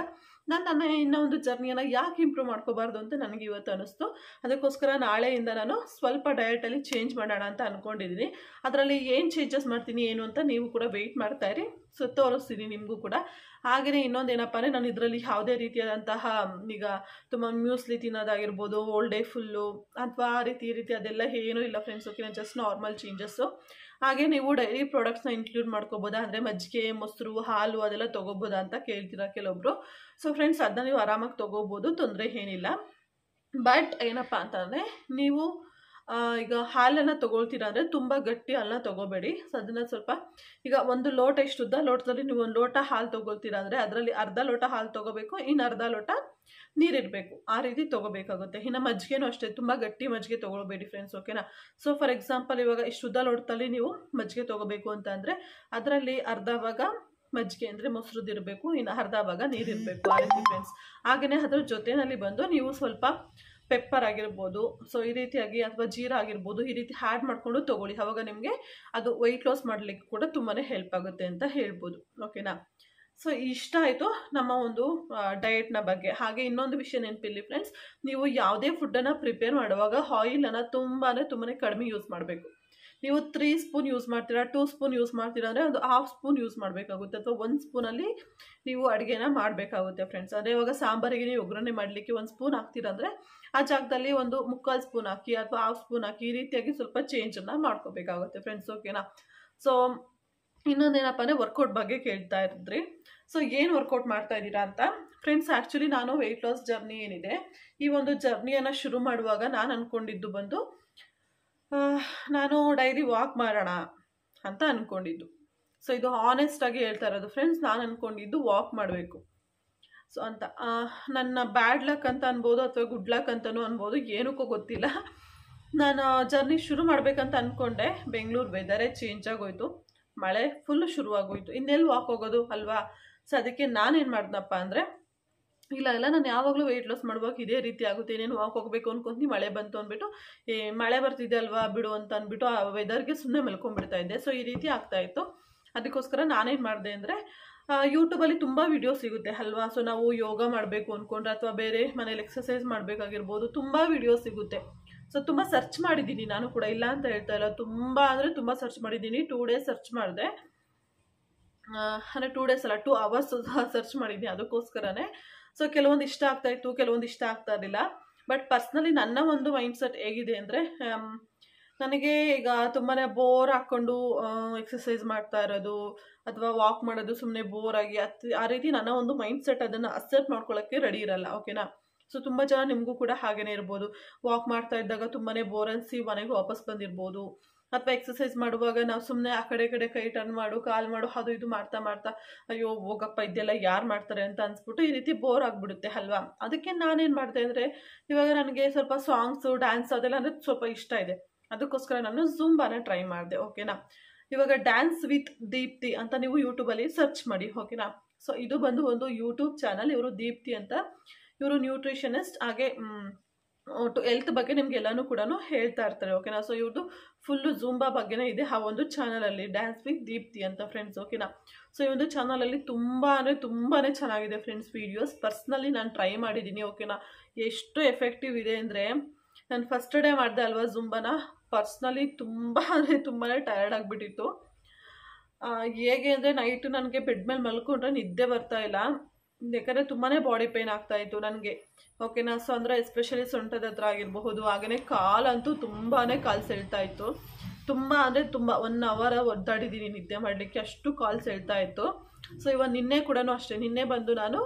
ನಾನು ನನ್ನ ಇನ್ನೊಂದು ಜರ್ನಿಯನ್ನು ಯಾಕೆ ಇಂಪ್ರೂವ್ ಮಾಡ್ಕೋಬಾರ್ದು ಅಂತ ನನಗೆ ಇವತ್ತು ಅನ್ನಿಸ್ತು ಅದಕ್ಕೋಸ್ಕರ ನಾಳೆಯಿಂದ ನಾನು ಸ್ವಲ್ಪ ಡಯಟಲ್ಲಿ ಚೇಂಜ್ ಮಾಡೋಣ ಅಂತ ಅಂದ್ಕೊಂಡಿದ್ದೀನಿ ಅದರಲ್ಲಿ ಏನು ಚೇಂಜಸ್ ಮಾಡ್ತೀನಿ ಏನು ಅಂತ ನೀವು ಕೂಡ ವೆಯ್ಟ್ ಮಾಡ್ತಾ ಇರಿ ಸೊ ತೋರಿಸ್ತೀನಿ ನಿಮಗೂ ಕೂಡ ಹಾಗೆಯೇ ಇನ್ನೊಂದೇನಪ್ಪ ಅಂದರೆ ನಾನು ಇದರಲ್ಲಿ ಯಾವುದೇ ರೀತಿಯಾದಂತಹ ಈಗ ತುಂಬ ಮ್ಯೂಸ್ಲಿ ತಿನ್ನೋದಾಗಿರ್ಬೋದು ಓಲ್ಡ್ ಡೇ ಫುಲ್ಲು ಅಥವಾ ಆ ರೀತಿ ಈ ರೀತಿ ಅದೆಲ್ಲ ಏನೂ ಇಲ್ಲ ಫ್ರೆಂಡ್ಸ್ ಓಕೆ ನಾನು ಜಸ್ಟ್ ನಾರ್ಮಲ್ ಚೇಂಜಸ್ಸು ಹಾಗೆ ನೀವು ಡೈರಿ ಪ್ರಾಡಕ್ಟ್ಸ್ನ ಇನ್ಕ್ಲೂಡ್ ಮಾಡ್ಕೋಬೋದಾ ಅಂದರೆ ಮಜ್ಜಿಗೆ ಮೊಸರು ಹಾಲು ಅದೆಲ್ಲ ತೊಗೋಬೋದಾ ಅಂತ ಕೇಳ್ತೀರ ಕೆಲವೊಬ್ರು ಸೊ ಫ್ರೆಂಡ್ಸ್ ಅದನ್ನ ನೀವು ಆರಾಮಾಗಿ ತೊಗೋಬೋದು ತೊಂದರೆ ಏನಿಲ್ಲ ಬಟ್ ಏನಪ್ಪ ಅಂತಂದರೆ ನೀವು ಈಗ ಹಾಲನ್ನು ತೊಗೊಳ್ತೀರಾ ಅಂದರೆ ತುಂಬ ಗಟ್ಟಿ ಹಾಲನ್ನ ತೊಗೋಬೇಡಿ ಸೊ ಅದನ್ನು ಸ್ವಲ್ಪ ಈಗ ಒಂದು ಲೋಟ ಇಷ್ಟು ಲೋಟದಲ್ಲಿ ನೀವು ಒಂದು ಲೋಟ ಹಾಲು ತೊಗೊಳ್ತೀರಾ ಅಂದರೆ ಅದರಲ್ಲಿ ಅರ್ಧ ಲೋಟ ಹಾಲು ತೊಗೋಬೇಕು ಇನ್ನು ಅರ್ಧ ಲೋಟ ನೀರಿರಬೇಕು ಆ ರೀತಿ ತೊಗೋಬೇಕಾಗುತ್ತೆ ಇನ್ನು ಮಜ್ಜಿಗೆನೂ ಅಷ್ಟೇ ತುಂಬ ಗಟ್ಟಿ ಮಜ್ಜಿಗೆ ತೊಗೊಳ್ಬೇಡಿ ಫ್ರೆಂಡ್ಸ್ ಓಕೆನಾ ಸೊ ಫಾರ್ ಎಕ್ಸಾಂಪಲ್ ಇವಾಗ ಇಷ್ಟು ಉದ್ದ ಲೋಟದಲ್ಲಿ ನೀವು ಮಜ್ಜಿಗೆ ತೊಗೋಬೇಕು ಅಂತ ಅಂದರೆ ಅದರಲ್ಲಿ ಅರ್ಧ ಭಾಗ ಮಜ್ಜಿಗೆ ಅಂದರೆ ಮೊಸರುದಿರಬೇಕು ಇನ್ನು ಅರ್ಧ ಭಾಗ ನೀರಿರಬೇಕು ಆ ರೀತಿ ಫ್ರೆಂಡ್ಸ್ ಹಾಗೆಯೇ ಅದ್ರ ಜೊತೆಯಲ್ಲಿ ಬಂದು ನೀವು ಸ್ವಲ್ಪ ಪೆಪ್ಪರ್ ಆಗಿರ್ಬೋದು ಸೊ ಈ ರೀತಿಯಾಗಿ ಅಥವಾ ಜೀರಾ ಆಗಿರ್ಬೋದು ಈ ರೀತಿ ಹ್ಯಾಡ್ ಮಾಡಿಕೊಂಡು ತೊಗೊಳ್ಳಿ ಅವಾಗ ನಿಮಗೆ ಅದು ವೆಯ್ಟ್ ಲಾಸ್ ಮಾಡಲಿಕ್ಕೆ ಕೂಡ ತುಂಬಾ ಹೆಲ್ಪ್ ಆಗುತ್ತೆ ಅಂತ ಹೇಳ್ಬೋದು ಓಕೆನಾ ಸೊ ಇಷ್ಟ ಆಯಿತು ನಮ್ಮ ಒಂದು ಡಯೆಟ್ನ ಬಗ್ಗೆ ಹಾಗೆ ಇನ್ನೊಂದು ವಿಷಯ ನೆನಪಿಲ್ಲಿ ಫ್ರೆಂಡ್ಸ್ ನೀವು ಯಾವುದೇ ಫುಡ್ಡನ್ನು ಪ್ರಿಪೇರ್ ಮಾಡುವಾಗ ಆಯಿಲನ್ನು ತುಂಬಾ ತುಂಬಾ ಕಡಿಮೆ ಯೂಸ್ ಮಾಡಬೇಕು ನೀವು ತ್ರೀ ಸ್ಪೂನ್ ಯೂಸ್ ಮಾಡ್ತೀರಾ ಟೂ ಸ್ಪೂನ್ ಯೂಸ್ ಮಾಡ್ತೀರಾ ಅಂದರೆ ಒಂದು ಹಾಫ್ ಸ್ಪೂನ್ ಯೂಸ್ ಮಾಡಬೇಕಾಗುತ್ತೆ ಅಥವಾ ಒಂದು ಸ್ಪೂನಲ್ಲಿ ನೀವು ಅಡುಗೆನ ಮಾಡಬೇಕಾಗುತ್ತೆ ಫ್ರೆಂಡ್ಸ್ ಅಂದರೆ ಇವಾಗ ಸಾಂಬಾರಿಗೆ ನೀವು ಒಗ್ಗರಣೆ ಮಾಡಲಿಕ್ಕೆ ಒಂದು ಸ್ಪೂನ್ ಹಾಕ್ತೀರಾ ಅಂದರೆ ಆ ಜಾಗದಲ್ಲಿ ಒಂದು ಮುಕ್ಕಾಲು ಸ್ಪೂನ್ ಹಾಕಿ ಅಥವಾ ಹಾಫ್ ಸ್ಪೂನ್ ಹಾಕಿ ಈ ರೀತಿಯಾಗಿ ಸ್ವಲ್ಪ ಚೇಂಜನ್ನು ಮಾಡ್ಕೋಬೇಕಾಗುತ್ತೆ ಫ್ರೆಂಡ್ಸ್ ಓಕೆನಾ ಸೊ ಇನ್ನೊಂದೇನಪ್ಪ ಅಂದರೆ ವರ್ಕೌಟ್ ಬಗ್ಗೆ ಕೇಳ್ತಾ ಇದ್ರಿ ಸೊ ಏನು ವರ್ಕೌಟ್ ಮಾಡ್ತಾ ಇದ್ದೀರಾ ಅಂತ ಫ್ರೆಂಡ್ಸ್ ಆ್ಯಕ್ಚುಲಿ ನಾನು ವೆಯ್ಟ್ ಲಾಸ್ ಜರ್ನಿ ಏನಿದೆ ಈ ಒಂದು ಜರ್ನಿಯನ್ನು ಶುರು ಮಾಡುವಾಗ ನಾನು ಅಂದ್ಕೊಂಡಿದ್ದು ಬಂದು ನಾನು ಡೈಲಿ ವಾಕ್ ಮಾಡೋಣ ಅಂತ ಅಂದ್ಕೊಂಡಿದ್ದು ಸೊ ಇದು ಆನೆಸ್ಟಾಗಿ ಹೇಳ್ತಾ ಇರೋದು ಫ್ರೆಂಡ್ಸ್ ನಾನು ಅಂದ್ಕೊಂಡಿದ್ದು ವಾಕ್ ಮಾಡಬೇಕು ಸೊ ಅಂತ ನನ್ನ ಬ್ಯಾಡ್ ಲಕ್ ಅಂತ ಅನ್ಬೋದು ಅಥವಾ ಗುಡ್ ಲಕ್ ಅಂತಲೂ ಅನ್ಬೋದು ಏನಕ್ಕೂ ಗೊತ್ತಿಲ್ಲ ನಾನು ಜರ್ನಿ ಶುರು ಮಾಡಬೇಕಂತ ಅಂದ್ಕೊಂಡೆ ಬೆಂಗಳೂರು ವೆದರೇ ಚೇಂಜ್ ಆಗೋಯ್ತು ಮಳೆ ಫುಲ್ಲು ಶುರುವಾಗೋಯ್ತು ಇನ್ನೆಲ್ಲಿ ವಾಕ್ ಹೋಗೋದು ಅಲ್ವಾ ಸೊ ಅದಕ್ಕೆ ನಾನೇನು ಮಾಡ್ದಪ್ಪ ಅಂದರೆ ಇಲ್ಲ ಇಲ್ಲ ನಾನು ಯಾವಾಗಲೂ ವೆಯ್ಟ್ ಲಾಸ್ ಮಾಡುವಾಗ ಇದೇ ರೀತಿ ಆಗುತ್ತೆ ಏನೇನು ವಾಕ್ ಹೋಗಬೇಕು ಅಂದ್ಕೊಂತೀನಿ ಮಳೆ ಬಂತು ಅಂದ್ಬಿಟ್ಟು ಏ ಮಳೆ ಬರ್ತಿದೆ ಅಲ್ವಾ ಬಿಡು ಅಂತ ಅಂದ್ಬಿಟ್ಟು ಆ ವೆದರ್ಗೆ ಸುಮ್ಮನೆ ಮಲ್ಕೊಂಡ್ಬಿಡ್ತಾ ಇದ್ದೆ ಸೊ ಈ ರೀತಿ ಆಗ್ತಾಯಿತ್ತು ಅದಕ್ಕೋಸ್ಕರ ನಾನೇನು ಮಾಡಿದೆ ಅಂದರೆ ಯೂಟ್ಯೂಬಲ್ಲಿ ತುಂಬ ವಿಡಿಯೋ ಸಿಗುತ್ತೆ ಅಲ್ವಾ ಸೊ ನಾವು ಯೋಗ ಮಾಡಬೇಕು ಅಂದ್ಕೊಂಡ್ರೆ ಅಥವಾ ಬೇರೆ ಮನೇಲಿ ಎಕ್ಸಸೈಸ್ ಮಾಡಬೇಕಾಗಿರ್ಬೋದು ತುಂಬ ವಿಡಿಯೋ ಸಿಗುತ್ತೆ ಸೊ ತುಂಬ ಸರ್ಚ್ ಮಾಡಿದ್ದೀನಿ ನಾನು ಕೂಡ ಇಲ್ಲ ಅಂತ ಹೇಳ್ತಾ ಇಲ್ಲ ತುಂಬ ಅಂದರೆ ತುಂಬ ಸರ್ಚ್ ಮಾಡಿದ್ದೀನಿ ಟೂ ಡೇಸ್ ಸರ್ಚ್ ಮಾಡಿದೆ ಅಂದರೆ ಟೂ ಡೇಸ್ ಅಲ್ಲ ಟೂ ಅವರ್ಸ್ ಸರ್ಚ್ ಮಾಡಿದ್ದೀನಿ ಅದಕ್ಕೋಸ್ಕರನೇ ಸೊ ಕೆಲವೊಂದು ಇಷ್ಟ ಆಗ್ತಾ ಇತ್ತು ಕೆಲವೊಂದು ಇಷ್ಟ ಆಗ್ತಾ ಇರಲಿಲ್ಲ ಬಟ್ ಪರ್ಸ್ನಲಿ ನನ್ನ ಒಂದು ಮೈಂಡ್ಸೆಟ್ ಹೇಗಿದೆ ಅಂದರೆ ನನಗೆ ಈಗ ತುಂಬಾ ಬೋರ್ ಹಾಕ್ಕೊಂಡು ಎಕ್ಸಸೈಸ್ ಮಾಡ್ತಾ ಇರೋದು ಅಥವಾ ವಾಕ್ ಮಾಡೋದು ಸುಮ್ಮನೆ ಬೋರ್ ಆಗಿ ಆ ರೀತಿ ನನ್ನ ಒಂದು ಮೈಂಡ್ ಸೆಟ್ ಅದನ್ನು ಅಕ್ಸೆಪ್ಟ್ ಮಾಡ್ಕೊಳ್ಳೋಕ್ಕೆ ರೆಡಿ ಇರಲ್ಲ ಓಕೆನಾ ಸೊ ತುಂಬ ಜನ ನಿಮಗೂ ಕೂಡ ಹಾಗೇನೇ ಇರ್ಬೋದು ವಾಕ್ ಮಾಡ್ತಾ ಇದ್ದಾಗ ತುಂಬಾ ಬೋರ್ ಅನಿಸಿ ಮನೆಗೆ ವಾಪಸ್ ಬಂದಿರ್ಬೋದು ಅಥವಾ ಎಕ್ಸಸೈಸ್ ಮಾಡುವಾಗ ನಾವು ಸುಮ್ಮನೆ ಆ ಕಡೆ ಕಡೆ ಕೈ ಟರ್ನ್ ಮಾಡು ಕಾಲ್ ಮಾಡು ಅದು ಇದು ಮಾಡ್ತಾ ಮಾಡ್ತಾ ಅಯ್ಯೋ ಹೋಗಪ್ಪ ಇದೆಲ್ಲ ಯಾರು ಮಾಡ್ತಾರೆ ಅಂತ ಅನ್ಸ್ಬಿಟ್ಟು ಈ ರೀತಿ ಬೋರ್ ಆಗಿಬಿಡುತ್ತೆ ಅಲ್ವಾ ಅದಕ್ಕೆ ನಾನೇನು ಮಾಡಿದೆ ಅಂದರೆ ಇವಾಗ ನನಗೆ ಸ್ವಲ್ಪ ಸಾಂಗ್ಸು ಡ್ಯಾನ್ಸ್ ಅದೆಲ್ಲ ಅಂದರೆ ಸ್ವಲ್ಪ ಇಷ್ಟ ಇದೆ ಅದಕ್ಕೋಸ್ಕರ ನಾನು ಜುಂಬಾನ ಟ್ರೈ ಮಾಡಿದೆ ಓಕೆನಾ ಇವಾಗ ಡ್ಯಾನ್ಸ್ ವಿತ್ ದೀಪ್ತಿ ಅಂತ ನೀವು ಯೂಟ್ಯೂಬಲ್ಲಿ ಸರ್ಚ್ ಮಾಡಿ ಓಕೆನಾ ಸೊ ಇದು ಬಂದು ಒಂದು ಯೂಟ್ಯೂಬ್ ಚಾನಲ್ ಇವರು ದೀಪ್ತಿ ಅಂತ ಇವರು ನ್ಯೂಟ್ರಿಷನಿಸ್ಟ್ ಹಾಗೆ ಟು ಹೆಲ್ತ್ ಬಗ್ಗೆ ನಿಮ್ಗೆ ಎಲ್ಲಾನು ಕೂಡ ಹೇಳ್ತಾ ಇರ್ತಾರೆ ಓಕೆನಾ ಸೊ ಇವ್ರದ್ದು ಫುಲ್ಲು ಝೂಂಬಾ ಬಗ್ಗೆನೇ ಇದೆ ಆ ಒಂದು ಚಾನಲಲ್ಲಿ ಡ್ಯಾನ್ಸ್ ವಿತ್ ದೀಪ್ತಿ ಅಂತ ಫ್ರೆಂಡ್ಸ್ ಓಕೆನಾ ಸೊ ಈ ಒಂದು ಚಾನಲಲ್ಲಿ ತುಂಬಾ ಅಂದರೆ ತುಂಬಾ ಚೆನ್ನಾಗಿದೆ ಫ್ರೆಂಡ್ಸ್ ವೀಡಿಯೋಸ್ ಪರ್ಸ್ನಲಿ ನಾನು ಟ್ರೈ ಮಾಡಿದ್ದೀನಿ ಓಕೆನಾ ಎಷ್ಟು ಎಫೆಕ್ಟಿವ್ ಇದೆ ಅಂದರೆ ನಾನು ಫಸ್ಟ್ ಡೇ ಮಾಡಿದೆ ಅಲ್ವಾ ಜುಂಬನ ಪರ್ಸ್ನಲಿ ತುಂಬ ಅಂದರೆ ತುಂಬಾ ಟಯರ್ಡ್ ಆಗಿಬಿಟ್ಟಿತ್ತು ಹೇಗೆ ಅಂದರೆ ನೈಟು ನನಗೆ ಬೆಡ್ ಮೇಲೆ ಮಲ್ಕೊಂಡ್ರೆ ನಿದ್ದೆ ಬರ್ತಾ ಇಲ್ಲ ಯಾಕಂದರೆ ತುಂಬಾ ಬಾಡಿ ಪೇಯ್ನ್ ಆಗ್ತಾಯಿತ್ತು ನನಗೆ ಓಕೆನಾ ಸೊ ಅಂದರೆ ಎಸ್ಪೆಷಲಿ ಸೊಂಟದ ಹತ್ರ ಆಗಿರಬಹುದು ಹಾಗೆಯೇ ಕಾಲಂತೂ ತುಂಬಾ ಕಾಲು ಸೆಳ್ತಾ ಇತ್ತು ತುಂಬ ಅಂದರೆ ತುಂಬ ಒನ್ ಅವರ್ ಒದ್ದಾಡಿದ್ದೀನಿ ನಿದ್ದೆ ಮಾಡಲಿಕ್ಕೆ ಅಷ್ಟು ಕಾಲು ಸೆಳ್ತಾ ಇತ್ತು ಸೊ ಇವಾಗ ನಿನ್ನೆ ಕೂಡ ಅಷ್ಟೇ ನಿನ್ನೆ ಬಂದು ನಾನು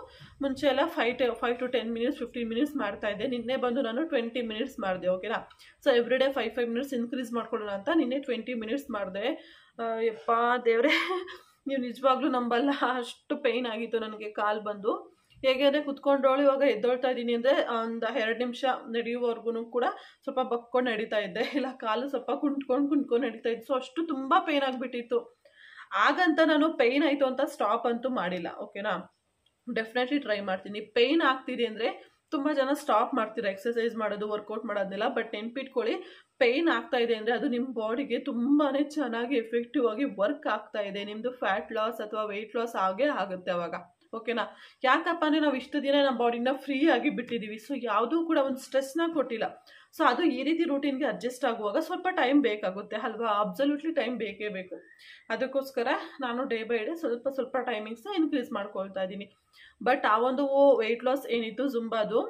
ಮುಂಚೆ ಎಲ್ಲ five ten five to ten minutes fifteen minutes ಮಾಡ್ತಾ ಇದ್ದೆ ನಿನ್ನೆ ಬಂದು ನಾನು ಟ್ವೆಂಟಿ ಮಿನಿಟ್ಸ್ ಮಾಡಿದೆ ಓಕೆನಾ so every day five five minutes increase ಮಾಡ್ಕೊಳ್ಳೋಣ ಅಂತ ನಿನ್ನೆ ಟ್ವೆಂಟಿ ಮಿನಿಟ್ಸ್ ಮಾಡಿದೆ ಯಪ್ಪ ದೇವರೇ ನೀವು ನಿಜವಾಗ್ಲೂ ನಂಬಲ್ಲ ಅಷ್ಟು ಪೇಯ್ನ್ ಆಗಿತ್ತು ನನಗೆ ಕಾಲು ಬಂದು ಹೇಗೆ ಅಂದರೆ ಕುತ್ಕೊಂಡೋಳು ಇವಾಗ ಎದ್ದೊಳ್ತಾ ಇದ್ದೀನಿ ಅಂದರೆ ಒಂದು ಎರಡು ನಿಮಿಷ ನಡೆಯುವವರೆಗೂ ಕೂಡ ಸ್ವಲ್ಪ ಬಕ್ಕೊಂಡು ನಡೀತಾ ಇದ್ದೆ ಇಲ್ಲ ಕಾಲು ಸ್ವಲ್ಪ ಕುಂಟ್ಕೊಂಡು ಕುಂಟ್ಕೊಂಡು ನಡೀತಾ ಇದ್ದು ಸೊ ಅಷ್ಟು ತುಂಬ ಪೇಯ್ನ್ ಆಗಿಬಿಟ್ಟಿತ್ತು ಆಗಂತ ನಾನು ಪೇಯ್ನ್ ಆಯಿತು ಅಂತ ಸ್ಟಾಪ್ ಅಂತೂ ಮಾಡಿಲ್ಲ ಓಕೆನಾ ಡೆಫಿನೆಟ್ಲಿ ಟ್ರೈ ಮಾಡ್ತೀನಿ ಪೇಯ್ನ್ ಆಗ್ತಿದೆ ಅಂದರೆ ತುಂಬ ಜನ ಸ್ಟಾಪ್ ಮಾಡ್ತೀರಾ ಎಕ್ಸಸೈಸ್ ಮಾಡೋದು ವರ್ಕೌಟ್ ಮಾಡೋದನ್ನೆಲ್ಲ ಬಟ್ ನೆನ್ಪಿಟ್ಕೊಳ್ಳಿ ಪೇಯ್ನ್ ಆಗ್ತಾ ಇದೆ ಅಂದರೆ ಅದು ನಿಮ್ಮ ಬಾಡಿಗೆ ತುಂಬಾ ಚೆನ್ನಾಗಿ ಎಫೆಕ್ಟಿವ್ ಆಗಿ ವರ್ಕ್ ಆಗ್ತಾ ಇದೆ ನಿಮ್ಮದು ಫ್ಯಾಟ್ ಲಾಸ್ ಅಥವಾ ವೆಯ್ಟ್ ಲಾಸ್ ಆಗೇ ಆಗುತ್ತೆ ಅವಾಗ ಓಕೆನಾ ಯಾಕಪ್ಪ ಅಂದರೆ ನಾವು ಇಷ್ಟು ದಿನ ನಮ್ಮ ಬಾಡಿನ ಫ್ರೀ ಆಗಿ ಬಿಟ್ಟಿದ್ದೀವಿ ಸೊ ಯಾವುದೂ ಕೂಡ ಒಂದು ಸ್ಟ್ರೆಸ್ನ ಕೊಟ್ಟಿಲ್ಲ ಸೊ ಅದು ಈ ರೀತಿ ರೂಟೀನ್ಗೆ ಅಡ್ಜಸ್ಟ್ ಆಗುವಾಗ ಸ್ವಲ್ಪ ಟೈಮ್ ಬೇಕಾಗುತ್ತೆ ಅಲ್ವಾ ಅಬ್ಸಲ್ಯೂಟ್ಲಿ ಟೈಮ್ ಬೇಕೇ ಬೇಕು ಅದಕ್ಕೋಸ್ಕರ ನಾನು ಡೇ ಬೈ ಡೇ ಸ್ವಲ್ಪ ಸ್ವಲ್ಪ ಟೈಮಿಂಗ್ಸ್ನ ಇನ್ಕ್ರೀಸ್ ಮಾಡ್ಕೊಳ್ತಾ ಇದ್ದೀನಿ ಬಟ್ ಆ ಒಂದು ವೆಯ್ಟ್ ಲಾಸ್ ಏನಿತ್ತು ಜುಂಬಾದು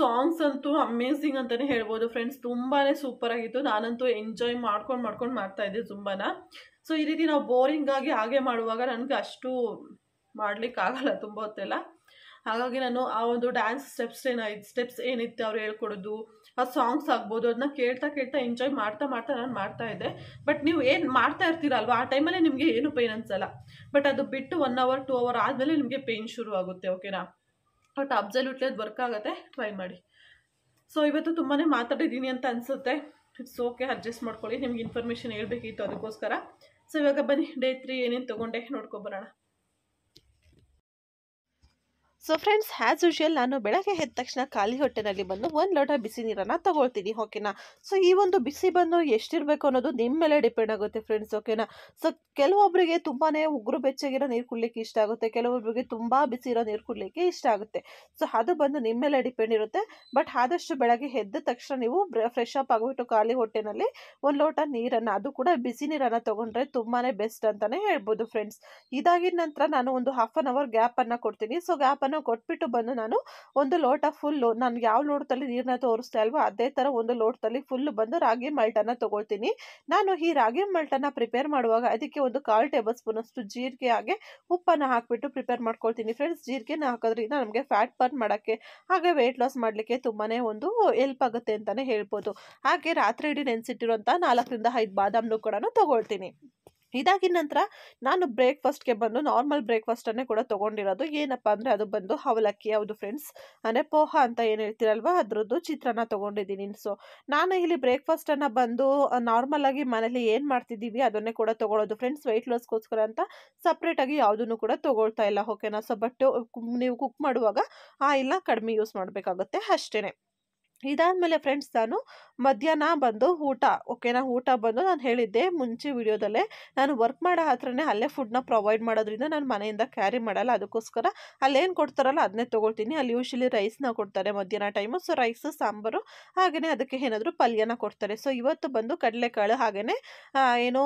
ಸಾಂಗ್ಸ್ ಅಂತೂ ಅಮೇಝಿಂಗ್ ಅಂತಲೇ ಹೇಳ್ಬೋದು ಫ್ರೆಂಡ್ಸ್ ತುಂಬಾ ಸೂಪರಾಗಿತ್ತು ನಾನಂತೂ ಎಂಜಾಯ್ ಮಾಡ್ಕೊಂಡು ಮಾಡ್ಕೊಂಡು ಮಾಡ್ತಾ ಇದ್ದೆ ಜುಂಬಾನ ಸೊ ಈ ರೀತಿ ನಾವು ಬೋರಿಂಗಾಗಿ ಹಾಗೆ ಮಾಡುವಾಗ ನನಗೆ ಅಷ್ಟು ಮಾಡಲಿಕ್ಕಾಗಲ್ಲ ತುಂಬ ಹೊತ್ತೆಲ್ಲ ಹಾಗಾಗಿ ನಾನು ಆ ಒಂದು ಡ್ಯಾನ್ಸ್ ಸ್ಟೆಪ್ಸ್ ಏನ ಸ್ಟೆಪ್ಸ್ ಏನಿತ್ತು ಅವ್ರು ಹೇಳ್ಕೊಡೋದು ಆ ಸಾಂಗ್ಸ್ ಆಗ್ಬೋದು ಅದನ್ನ ಕೇಳ್ತಾ ಕೇಳ್ತಾ ಎಂಜಾಯ್ ಮಾಡ್ತಾ ಮಾಡ್ತಾ ನಾನು ಮಾಡ್ತಾ ಇದ್ದೆ ಬಟ್ ನೀವು ಏನು ಮಾಡ್ತಾ ಇರ್ತೀರಲ್ವ ಆ ಟೈಮಲ್ಲೇ ನಿಮಗೆ ಏನು ಪೈನ್ ಅನ್ಸಲ್ಲ ಬಟ್ ಅದು ಬಿಟ್ಟು ಒನ್ ಅವರ್ ಟೂ ಅವರ್ ಆದಮೇಲೆ ನಿಮಗೆ ಪೇಯ್ನ್ ಶುರು ಆಗುತ್ತೆ ಓಕೆನಾ ಬಟ್ ಅಬ್ಸಲ್ಯೂಟ್ಲಿ ಅದು ವರ್ಕ್ ಆಗುತ್ತೆ ಟ್ರೈ ಮಾಡಿ ಸೊ ಇವತ್ತು ತುಂಬಾ ಮಾತಾಡಿದ್ದೀನಿ ಅಂತ ಅನಿಸುತ್ತೆ ಇಟ್ಸ್ ಓಕೆ ಅಡ್ಜಸ್ಟ್ ಮಾಡ್ಕೊಳ್ಳಿ ನಿಮ್ಗೆ ಇನ್ಫಾರ್ಮೇಷನ್ ಹೇಳ್ಬೇಕಿತ್ತು ಅದಕ್ಕೋಸ್ಕರ ಸೊ ಇವಾಗ ಬನ್ನಿ ಡೇ ತ್ರೀ ಏನೇನು ತೊಗೊಂಡೆ ನೋಡ್ಕೊಬರೋಣ ಸೊ ಫ್ರೆಂಡ್ಸ್ ಆ್ಯಸ್ ಯೂಶುವಲ್ ನಾನು ಬೆಳಗ್ಗೆ ಎದ್ದ ತಕ್ಷಣ ಖಾಲಿ ಹೊಟ್ಟೆನಲ್ಲಿ ಬಂದು ಒಂದು ಲೋಟ ಬಿಸಿ ನೀರನ್ನು ತಗೊಳ್ತೀನಿ ಓಕೆನಾ ಸೊ ಈ ಒಂದು ಬಿಸಿ ಬಂದು ಎಷ್ಟಿರಬೇಕು ಅನ್ನೋದು ನಿಮ್ಮ ಮೇಲೆ ಡಿಪೆಂಡ್ ಆಗುತ್ತೆ ಫ್ರೆಂಡ್ಸ್ ಓಕೆನಾ ಸೊ ಕೆಲವೊಬ್ಬರಿಗೆ ತುಂಬಾ ಉಗುರು ಬೆಚ್ಚಗಿರೋ ನೀರು ಕುಡ್ಲಿಕ್ಕೆ ಇಷ್ಟ ಆಗುತ್ತೆ ಕೆಲವೊಬ್ಬರಿಗೆ ತುಂಬ ಬಿಸಿ ಇರೋ ನೀರು ಕುಡ್ಲಿಕ್ಕೆ ಇಷ್ಟ ಆಗುತ್ತೆ ಸೊ ಅದು ಬಂದು ನಿಮ್ಮ ಮೇಲೆ ಡಿಪೆಂಡ್ ಇರುತ್ತೆ ಬಟ್ ಆದಷ್ಟು ಬೆಳಗ್ಗೆ ಎದ್ದ ತಕ್ಷಣ ನೀವು ಫ್ರೆಶ್ ಅಪ್ ಆಗಿಬಿಟ್ಟು ಖಾಲಿ ಹೊಟ್ಟೆನಲ್ಲಿ ಒಂದು ಲೋಟ ನೀರನ್ನು ಅದು ಕೂಡ ಬಿಸಿ ನೀರನ್ನು ತಗೊಂಡ್ರೆ ತುಂಬಾ ಬೆಸ್ಟ್ ಅಂತಲೇ ಹೇಳ್ಬೋದು ಫ್ರೆಂಡ್ಸ್ ಇದಾಗಿದ ನಂತರ ನಾನು ಒಂದು ಹಾಫ್ ಆನ್ ಅವರ್ ಗ್ಯಾಪನ್ನು ಕೊಡ್ತೀನಿ ಸೊ ಗ್ಯಾಪನ್ನು ಕೊಟ್ಬಿಟ್ಟು ಬಂದು ನಾನು ಒಂದು ಲೋಟ ಫುಲ್ ನಾನು ಯಾವ ಲೋಟದಲ್ಲಿ ನೀರನ್ನ ತೋರಿಸ್ತಾ ಇಲ್ವೋ ಅದೇ ಥರ ಒಂದು ಲೋಟದಲ್ಲಿ ಫುಲ್ ಬಂದು ರಾಗಿ ಮಲ್ಟನ್ನ ತೊಗೊಳ್ತೀನಿ ನಾನು ಈ ರಾಗಿ ಮಾಲ್ಟನ್ನ ಪ್ರಿಪೇರ್ ಮಾಡುವಾಗ ಅದಕ್ಕೆ ಒಂದು ಕಾಲು ಟೇಬಲ್ ಸ್ಪೂನ್ ಅಷ್ಟು ಜೀರಿಗೆ ಹಾಗೆ ಉಪ್ಪನ್ನು ಹಾಕಿಬಿಟ್ಟು ಪ್ರಿಪೇರ್ ಮಾಡ್ಕೊಳ್ತೀನಿ ಫ್ರೆಂಡ್ಸ್ ಜೀರಿಗೆನ ಹಾಕೋದ್ರಿಂದ ನಮಗೆ ಫ್ಯಾಟ್ ಬರ್ನ್ ಮಾಡೋಕ್ಕೆ ಹಾಗೆ ವೆಯ್ಟ್ ಲಾಸ್ ಮಾಡಲಿಕ್ಕೆ ತುಂಬಾ ಒಂದು ಹೆಲ್ಪ್ ಆಗುತ್ತೆ ಅಂತಲೇ ಹೇಳ್ಬೋದು ಹಾಗೆ ರಾತ್ರಿ ಇಡೀ ನೆನೆಸಿಟ್ಟಿರುವಂಥ ನಾಲ್ಕರಿಂದ ಐದು ಬಾದಾಮನ್ನು ಕೂಡ ತಗೊಳ್ತೀನಿ ಇದಾಗಿ ನಂತರ ನಾನು ಬ್ರೇಕ್ಫಾಸ್ಟ್ಗೆ ಬಂದು ನಾರ್ಮಲ್ ಬ್ರೇಕ್ಫಾಸ್ಟನ್ನೇ ಕೂಡ ತೊಗೊಂಡಿರೋದು ಏನಪ್ಪ ಅಂದರೆ ಅದು ಬಂದು ಅವಲಕ್ಕಿ ಯಾವುದು ಫ್ರೆಂಡ್ಸ್ ಅಂದರೆ ಪೋಹ ಅಂತ ಏನು ಹೇಳ್ತಿರಲ್ವ ಅದ್ರದ್ದು ಚಿತ್ರಾನ್ನ ತೊಗೊಂಡಿದ್ದೀನಿ ಸೊ ನಾನು ಇಲ್ಲಿ ಬ್ರೇಕ್ಫಾಸ್ಟನ್ನು ಬಂದು ಆಗಿ ಮನೇಲಿ ಏನು ಮಾಡ್ತಿದ್ದೀವಿ ಅದನ್ನೇ ಕೂಡ ತಗೊಳ್ಳೋದು ಫ್ರೆಂಡ್ಸ್ ವೆಯ್ಟ್ ಲಾಸ್ಗೋಸ್ಕರ ಅಂತ ಸಪ್ರೇಟಾಗಿ ಯಾವುದನ್ನು ಕೂಡ ತಗೊಳ್ತಾ ಇಲ್ಲ ಓಕೆನಾ ಸೊ ಬಟ್ ನೀವು ಕುಕ್ ಮಾಡುವಾಗ ಇಲ್ಲ ಕಡಿಮೆ ಯೂಸ್ ಮಾಡಬೇಕಾಗುತ್ತೆ ಅಷ್ಟೇ ಮೇಲೆ ಫ್ರೆಂಡ್ಸ್ ನಾನು ಮಧ್ಯಾಹ್ನ ಬಂದು ಊಟ ಓಕೆನಾ ಊಟ ಬಂದು ನಾನು ಹೇಳಿದ್ದೆ ಮುಂಚೆ ವಿಡಿಯೋದಲ್ಲೇ ನಾನು ವರ್ಕ್ ಮಾಡೋ ಹತ್ರನೇ ಅಲ್ಲೇ ಫುಡ್ನ ಪ್ರೊವೈಡ್ ಮಾಡೋದ್ರಿಂದ ನಾನು ಮನೆಯಿಂದ ಕ್ಯಾರಿ ಮಾಡಲ್ಲ ಅದಕ್ಕೋಸ್ಕರ ಅಲ್ಲೇನು ಕೊಡ್ತಾರಲ್ಲ ಅದನ್ನೇ ತೊಗೊಳ್ತೀನಿ ಅಲ್ಲಿ ಯೂಶ್ವಲಿ ರೈಸ್ನ ಕೊಡ್ತಾರೆ ಮಧ್ಯಾಹ್ನ ಟೈಮು ಸೊ ರೈಸು ಸಾಂಬಾರು ಹಾಗೆಯೇ ಅದಕ್ಕೆ ಏನಾದರೂ ಪಲ್ಯನ ಕೊಡ್ತಾರೆ ಸೊ ಇವತ್ತು ಬಂದು ಕಡಲೆಕಾಳು ಹಾಗೆಯೇ ಏನೋ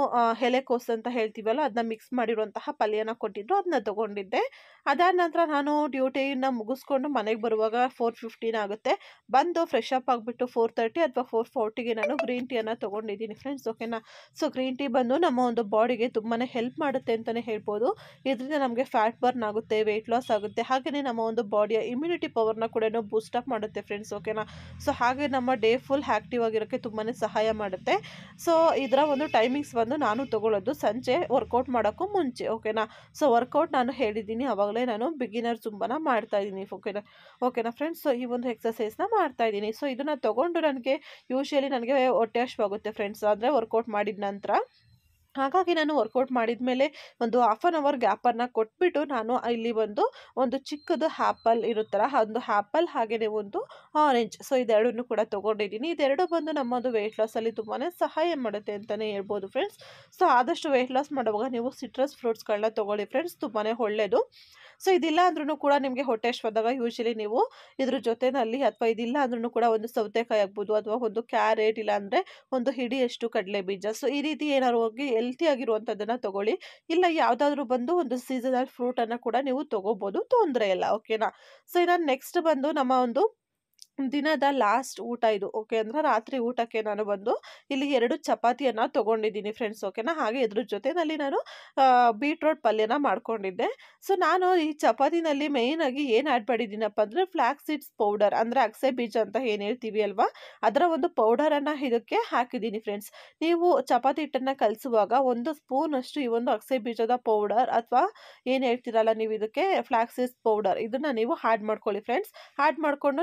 ಎಲೆಕೋಸು ಅಂತ ಹೇಳ್ತೀವಲ್ಲ ಅದನ್ನ ಮಿಕ್ಸ್ ಮಾಡಿರುವಂತಹ ಪಲ್ಯನ ಕೊಟ್ಟಿದ್ರು ಅದನ್ನ ತೊಗೊಂಡಿದ್ದೆ ಅದಾದ ನಂತರ ನಾನು ಡ್ಯೂಟಿನ ಮುಗಿಸ್ಕೊಂಡು ಮನೆಗೆ ಬರುವಾಗ ಫೋರ್ ಫಿಫ್ಟೀನ್ ಆಗುತ್ತೆ ಬಂದು ಫ್ರೆಶ್ ಅಪ್ ಆಗಿಬಿಟ್ಟು ಫೋರ್ ತರ್ಟಿ ಅಥವಾ ಫೋರ್ ಫೋರ್ಟಿಗೆ ನಾನು ಗ್ರೀನ್ ಟೀಯನ್ನು ತೊಗೊಂಡಿದ್ದೀನಿ ಫ್ರೆಂಡ್ಸ್ ಓಕೆನಾ ಸೊ ಗ್ರೀನ್ ಟೀ ಬಂದು ನಮ್ಮ ಒಂದು ಬಾಡಿಗೆ ತುಂಬಾ ಹೆಲ್ಪ್ ಮಾಡುತ್ತೆ ಅಂತಲೇ ಹೇಳ್ಬೋದು ಇದರಿಂದ ನಮಗೆ ಫ್ಯಾಟ್ ಬರ್ನ್ ಆಗುತ್ತೆ ವೆಯ್ಟ್ ಲಾಸ್ ಆಗುತ್ತೆ ಹಾಗೆಯೇ ನಮ್ಮ ಒಂದು ಬಾಡಿಯ ಇಮ್ಯುನಿಟಿ ಪವರ್ನ ಕೂಡ ಬೂಸ್ಟ್ ಅಪ್ ಮಾಡುತ್ತೆ ಫ್ರೆಂಡ್ಸ್ ಓಕೆನಾ ಸೊ ಹಾಗೆ ನಮ್ಮ ಡೇ ಫುಲ್ ಆ್ಯಕ್ಟಿವ್ ಆಗಿರೋಕ್ಕೆ ತುಂಬಾ ಸಹಾಯ ಮಾಡುತ್ತೆ ಸೊ ಇದರ ಒಂದು ಟೈಮಿಂಗ್ಸ್ ಬಂದು ನಾನು ತೊಗೊಳ್ಳೋದು ಸಂಜೆ ವರ್ಕೌಟ್ ಮಾಡೋಕ್ಕೂ ಮುಂಚೆ ಓಕೆನಾ ಸೊ ವರ್ಕೌಟ್ ನಾನು ಹೇಳಿದ್ದೀನಿ ಆವಾಗಲೇ ನಾನು ಬಿಗಿನರ್ ತುಂಬಾ ಮಾಡ್ತಾ ಇದ್ದೀನಿ ಓಕೆನಾ ಓಕೆನಾ ಫ್ರೆಂಡ್ಸ್ ಸೊ ಈ ಒಂದು ಎಕ್ಸಸೈಸ್ನ ಇದ್ದೀನಿ ಸೊ ಇದನ್ನು ತೊಗೊಂಡು ನನಗೆ ಯೂಶಲಿ ನನಗೆ ಹೊಟ್ಟೆ ಆಗುತ್ತೆ ಫ್ರೆಂಡ್ಸ್ ಅಂದರೆ ವರ್ಕೌಟ್ ಮಾಡಿದ ನಂತರ ಹಾಗಾಗಿ ನಾನು ವರ್ಕೌಟ್ ಮಾಡಿದ ಮೇಲೆ ಒಂದು ಹಾಫ್ ಆನ್ ಅವರ್ ಗ್ಯಾಪನ್ನು ಕೊಟ್ಬಿಟ್ಟು ನಾನು ಇಲ್ಲಿ ಒಂದು ಒಂದು ಚಿಕ್ಕದು ಆ್ಯಪಲ್ ಇರುತ್ತಲ್ಲ ಒಂದು ಆ್ಯಪಲ್ ಹಾಗೆಯೇ ಒಂದು ಆರೆಂಜ್ ಸೊ ಇದೆರಡನ್ನು ಕೂಡ ತೊಗೊಂಡಿದ್ದೀನಿ ಇದೆರಡು ಬಂದು ನಮ್ಮದು ವೆಯ್ಟ್ ಲಾಸಲ್ಲಿ ತುಂಬಾ ಸಹಾಯ ಮಾಡುತ್ತೆ ಅಂತಲೇ ಹೇಳ್ಬೋದು ಫ್ರೆಂಡ್ಸ್ ಸೊ ಆದಷ್ಟು ವೆಯ್ಟ್ ಲಾಸ್ ಮಾಡುವಾಗ ನೀವು ಸಿಟ್ರಸ್ ಫ್ರೂಟ್ಸ್ಗಳನ್ನ ತೊಗೊಳ್ಳಿ ಫ್ರೆಂಡ್ಸ್ ತುಂಬಾ ಒಳ್ಳೆಯದು ಸೊ ಇದಿಲ್ಲ ಅಂದ್ರೂ ಕೂಡ ನಿಮಗೆ ಹೊಟ್ಟೆ ಶ್ವದಾಗ ಯೂಶಲಿ ನೀವು ಇದ್ರ ಜೊತೆನಲ್ಲಿ ಅಥವಾ ಇದಿಲ್ಲ ಅಂದ್ರೂ ಕೂಡ ಒಂದು ಸೌತೆಕಾಯಿ ಆಗ್ಬೋದು ಅಥವಾ ಒಂದು ಕ್ಯಾರೆಟ್ ಇಲ್ಲ ಅಂದರೆ ಒಂದು ಹಿಡಿಯಷ್ಟು ಕಡಲೆ ಬೀಜ ಸೊ ಈ ರೀತಿ ಏನಾದ್ರು ಹೋಗಿ ಆಗಿರುವಂಥದ್ದನ್ನು ತೊಗೊಳ್ಳಿ ಇಲ್ಲ ಯಾವುದಾದ್ರೂ ಬಂದು ಒಂದು ಸೀಸನಲ್ ಫ್ರೂಟನ್ನು ಕೂಡ ನೀವು ತೊಗೋಬೋದು ತೊಂದರೆ ಇಲ್ಲ ಓಕೆನಾ ಸೊ ಇನ್ನು ನೆಕ್ಸ್ಟ್ ಬಂದು ನಮ್ಮ ಒಂದು ದಿನದ ಲಾಸ್ಟ್ ಊಟ ಇದು ಓಕೆ ಅಂದರೆ ರಾತ್ರಿ ಊಟಕ್ಕೆ ನಾನು ಬಂದು ಇಲ್ಲಿ ಎರಡು ಚಪಾತಿಯನ್ನು ತೊಗೊಂಡಿದ್ದೀನಿ ಫ್ರೆಂಡ್ಸ್ ಓಕೆನಾ ಹಾಗೆ ಇದ್ರ ಜೊತೆಯಲ್ಲಿ ನಾನು ಬೀಟ್ರೋಟ್ ಪಲ್ಯನ ಮಾಡ್ಕೊಂಡಿದ್ದೆ ಸೊ ನಾನು ಈ ಚಪಾತಿನಲ್ಲಿ ಮೇಯ್ನಾಗಿ ಏನು ಆ್ಯಡ್ ಮಾಡಿದ್ದೀನಪ್ಪ ಅಂದರೆ ಫ್ಲ್ಯಾಕ್ ಸೀಡ್ಸ್ ಪೌಡರ್ ಅಂದರೆ ಅಕ್ಸೆ ಬೀಜ ಅಂತ ಏನು ಹೇಳ್ತೀವಿ ಅಲ್ವಾ ಅದರ ಒಂದು ಪೌಡರನ್ನು ಇದಕ್ಕೆ ಹಾಕಿದ್ದೀನಿ ಫ್ರೆಂಡ್ಸ್ ನೀವು ಚಪಾತಿ ಹಿಟ್ಟನ್ನು ಕಲಿಸುವಾಗ ಒಂದು ಸ್ಪೂನಷ್ಟು ಈ ಒಂದು ಅಕ್ಸೆ ಬೀಜದ ಪೌಡರ್ ಅಥವಾ ಏನು ಹೇಳ್ತೀರಲ್ಲ ನೀವು ಇದಕ್ಕೆ ಫ್ಲ್ಯಾಕ್ ಸೀಡ್ಸ್ ಪೌಡರ್ ಇದನ್ನು ನೀವು ಆ್ಯಡ್ ಮಾಡ್ಕೊಳ್ಳಿ ಫ್ರೆಂಡ್ಸ್ ಆ್ಯಡ್ ಮಾಡಿಕೊಂಡು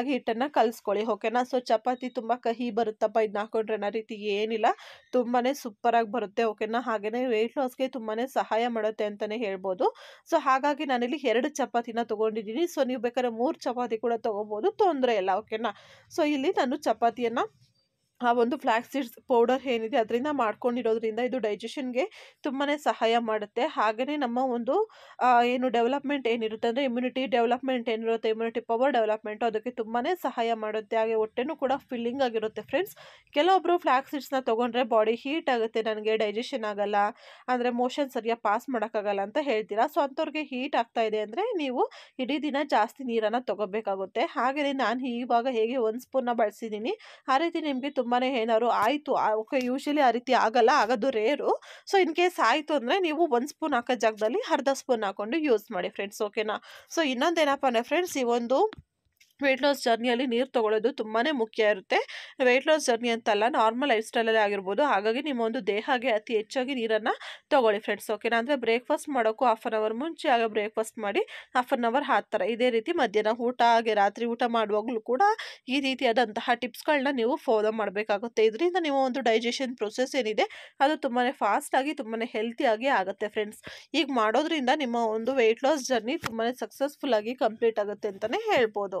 ಆಗಿ ಹಿಟ್ಟನ್ನು ಕಲಿಸ್ಕೊಳ್ಳಿ ಓಕೆನಾ ಸೊ ಚಪಾತಿ ತುಂಬ ಕಹಿ ಬರುತ್ತಪ್ಪ ಇದನ್ನ ಹಾಕೊಂಡ್ರೆ ಅನ್ನೋ ರೀತಿ ಏನಿಲ್ಲ ತುಂಬಾ ಸೂಪರಾಗಿ ಬರುತ್ತೆ ಓಕೆನಾ ಹಾಗೆಯೇ ವೆಯ್ಟ್ ಲಾಸ್ಗೆ ತುಂಬಾ ಸಹಾಯ ಮಾಡುತ್ತೆ ಅಂತಲೇ ಹೇಳ್ಬೋದು ಸೊ ಹಾಗಾಗಿ ನಾನಿಲ್ಲಿ ಎರಡು ಚಪಾತಿನ ತಗೊಂಡಿದ್ದೀನಿ ಸೊ ನೀವು ಬೇಕಾದ್ರೆ ಮೂರು ಚಪಾತಿ ಕೂಡ ತೊಗೊಬೋದು ತೊಂದರೆ ಇಲ್ಲ ಓಕೆನಾ ಸೊ ಇಲ್ಲಿ ನಾನು ಚಪಾತಿಯನ್ನು ಆ ಒಂದು ಫ್ಲ್ಯಾಕ್ ಸೀಡ್ಸ್ ಪೌಡರ್ ಏನಿದೆ ಅದರಿಂದ ಮಾಡ್ಕೊಂಡಿರೋದ್ರಿಂದ ಇದು ಡೈಜೆಷನ್ಗೆ ತುಂಬಾ ಸಹಾಯ ಮಾಡುತ್ತೆ ಹಾಗೆಯೇ ನಮ್ಮ ಒಂದು ಏನು ಡೆವಲಪ್ಮೆಂಟ್ ಏನಿರುತ್ತೆ ಅಂದರೆ ಇಮ್ಯುನಿಟಿ ಡೆವಲಪ್ಮೆಂಟ್ ಏನಿರುತ್ತೆ ಇಮ್ಯುನಿಟಿ ಪವರ್ ಡೆವಲಪ್ಮೆಂಟು ಅದಕ್ಕೆ ತುಂಬಾ ಸಹಾಯ ಮಾಡುತ್ತೆ ಹಾಗೆ ಹೊಟ್ಟೆನೂ ಕೂಡ ಫಿಲ್ಲಿಂಗ್ ಆಗಿರುತ್ತೆ ಫ್ರೆಂಡ್ಸ್ ಕೆಲವೊಬ್ಬರು ಫ್ಲ್ಯಾಕ್ ಸೀಡ್ಸ್ನ ತೊಗೊಂಡ್ರೆ ಬಾಡಿ ಹೀಟ್ ಆಗುತ್ತೆ ನನಗೆ ಡೈಜೆಷನ್ ಆಗಲ್ಲ ಅಂದರೆ ಮೋಷನ್ ಸರಿಯಾಗಿ ಪಾಸ್ ಮಾಡೋಕ್ಕಾಗಲ್ಲ ಅಂತ ಹೇಳ್ತೀರಾ ಸೊ ಅಂಥವ್ರಿಗೆ ಹೀಟ್ ಆಗ್ತಾ ಇದೆ ಅಂದರೆ ನೀವು ಇಡೀ ದಿನ ಜಾಸ್ತಿ ನೀರನ್ನು ತೊಗೋಬೇಕಾಗುತ್ತೆ ಹಾಗೆಯೇ ನಾನು ಈವಾಗ ಹೇಗೆ ಒಂದು ಸ್ಪೂನ್ನ ಬಳಸಿದ್ದೀನಿ ಆ ರೀತಿ ನಿಮಗೆ ತುಂಬ ತುಂಬಾ ಏನಾದ್ರು ಆಯಿತು ಓಕೆ ಯೂಶ್ವಲಿ ಆ ರೀತಿ ಆಗಲ್ಲ ಆಗೋದು ರೇರು ಸೊ ಇನ್ ಕೇಸ್ ಆಯಿತು ಅಂದರೆ ನೀವು ಒಂದು ಸ್ಪೂನ್ ಹಾಕೋ ಜಾಗದಲ್ಲಿ ಅರ್ಧ ಸ್ಪೂನ್ ಹಾಕ್ಕೊಂಡು ಯೂಸ್ ಮಾಡಿ ಫ್ರೆಂಡ್ಸ್ ಓಕೆನಾ ಸೊ ಏನಪ್ಪ ಅಂದರೆ ಫ್ರೆಂಡ್ಸ್ ಈ ಒಂದು ವೆಯ್ಟ್ ಲಾಸ್ ಜರ್ನಿಯಲ್ಲಿ ನೀರು ತೊಗೊಳ್ಳೋದು ತುಂಬಾ ಮುಖ್ಯ ಇರುತ್ತೆ ವೆಯ್ಟ್ ಲಾಸ್ ಜರ್ನಿ ಅಂತಲ್ಲ ನಾರ್ಮಲ್ ಲೈಫ್ ಸ್ಟೈಲಲ್ಲಿ ಆಗಿರ್ಬೋದು ಹಾಗಾಗಿ ನಿಮ್ಮ ಒಂದು ದೇಹಗೆ ಅತಿ ಹೆಚ್ಚಾಗಿ ನೀರನ್ನು ತೊಗೊಳ್ಳಿ ಫ್ರೆಂಡ್ಸ್ ಓಕೆನಾ ಅಂದರೆ ಬ್ರೇಕ್ಫಾಸ್ಟ್ ಮಾಡೋಕ್ಕೂ ಹಾಫ್ ಆನ್ ಅವರ್ ಮುಂಚೆ ಆಗ ಬ್ರೇಕ್ಫಾಸ್ಟ್ ಮಾಡಿ ಹಾಫ್ ಆನ್ ಅವರ್ ಆ ಥರ ಇದೇ ರೀತಿ ಮಧ್ಯಾಹ್ನ ಊಟ ಹಾಗೆ ರಾತ್ರಿ ಊಟ ಮಾಡುವಾಗಲೂ ಕೂಡ ಈ ರೀತಿಯಾದಂತಹ ಟಿಪ್ಸ್ಗಳನ್ನ ನೀವು ಫಾಲೋ ಮಾಡಬೇಕಾಗುತ್ತೆ ಇದರಿಂದ ನಿಮ್ಮ ಒಂದು ಡೈಜೆಷನ್ ಪ್ರೊಸೆಸ್ ಏನಿದೆ ಅದು ತುಂಬಾ ಫಾಸ್ಟಾಗಿ ತುಂಬಾ ಹೆಲ್ತಿಯಾಗಿ ಆಗುತ್ತೆ ಫ್ರೆಂಡ್ಸ್ ಈಗ ಮಾಡೋದ್ರಿಂದ ನಿಮ್ಮ ಒಂದು ವೆಯ್ಟ್ ಲಾಸ್ ಜರ್ನಿ ತುಂಬಾ ಸಕ್ಸಸ್ಫುಲ್ ಆಗಿ ಕಂಪ್ಲೀಟ್ ಆಗುತ್ತೆ ಅಂತಲೇ ಹೇಳ್ಬೋದು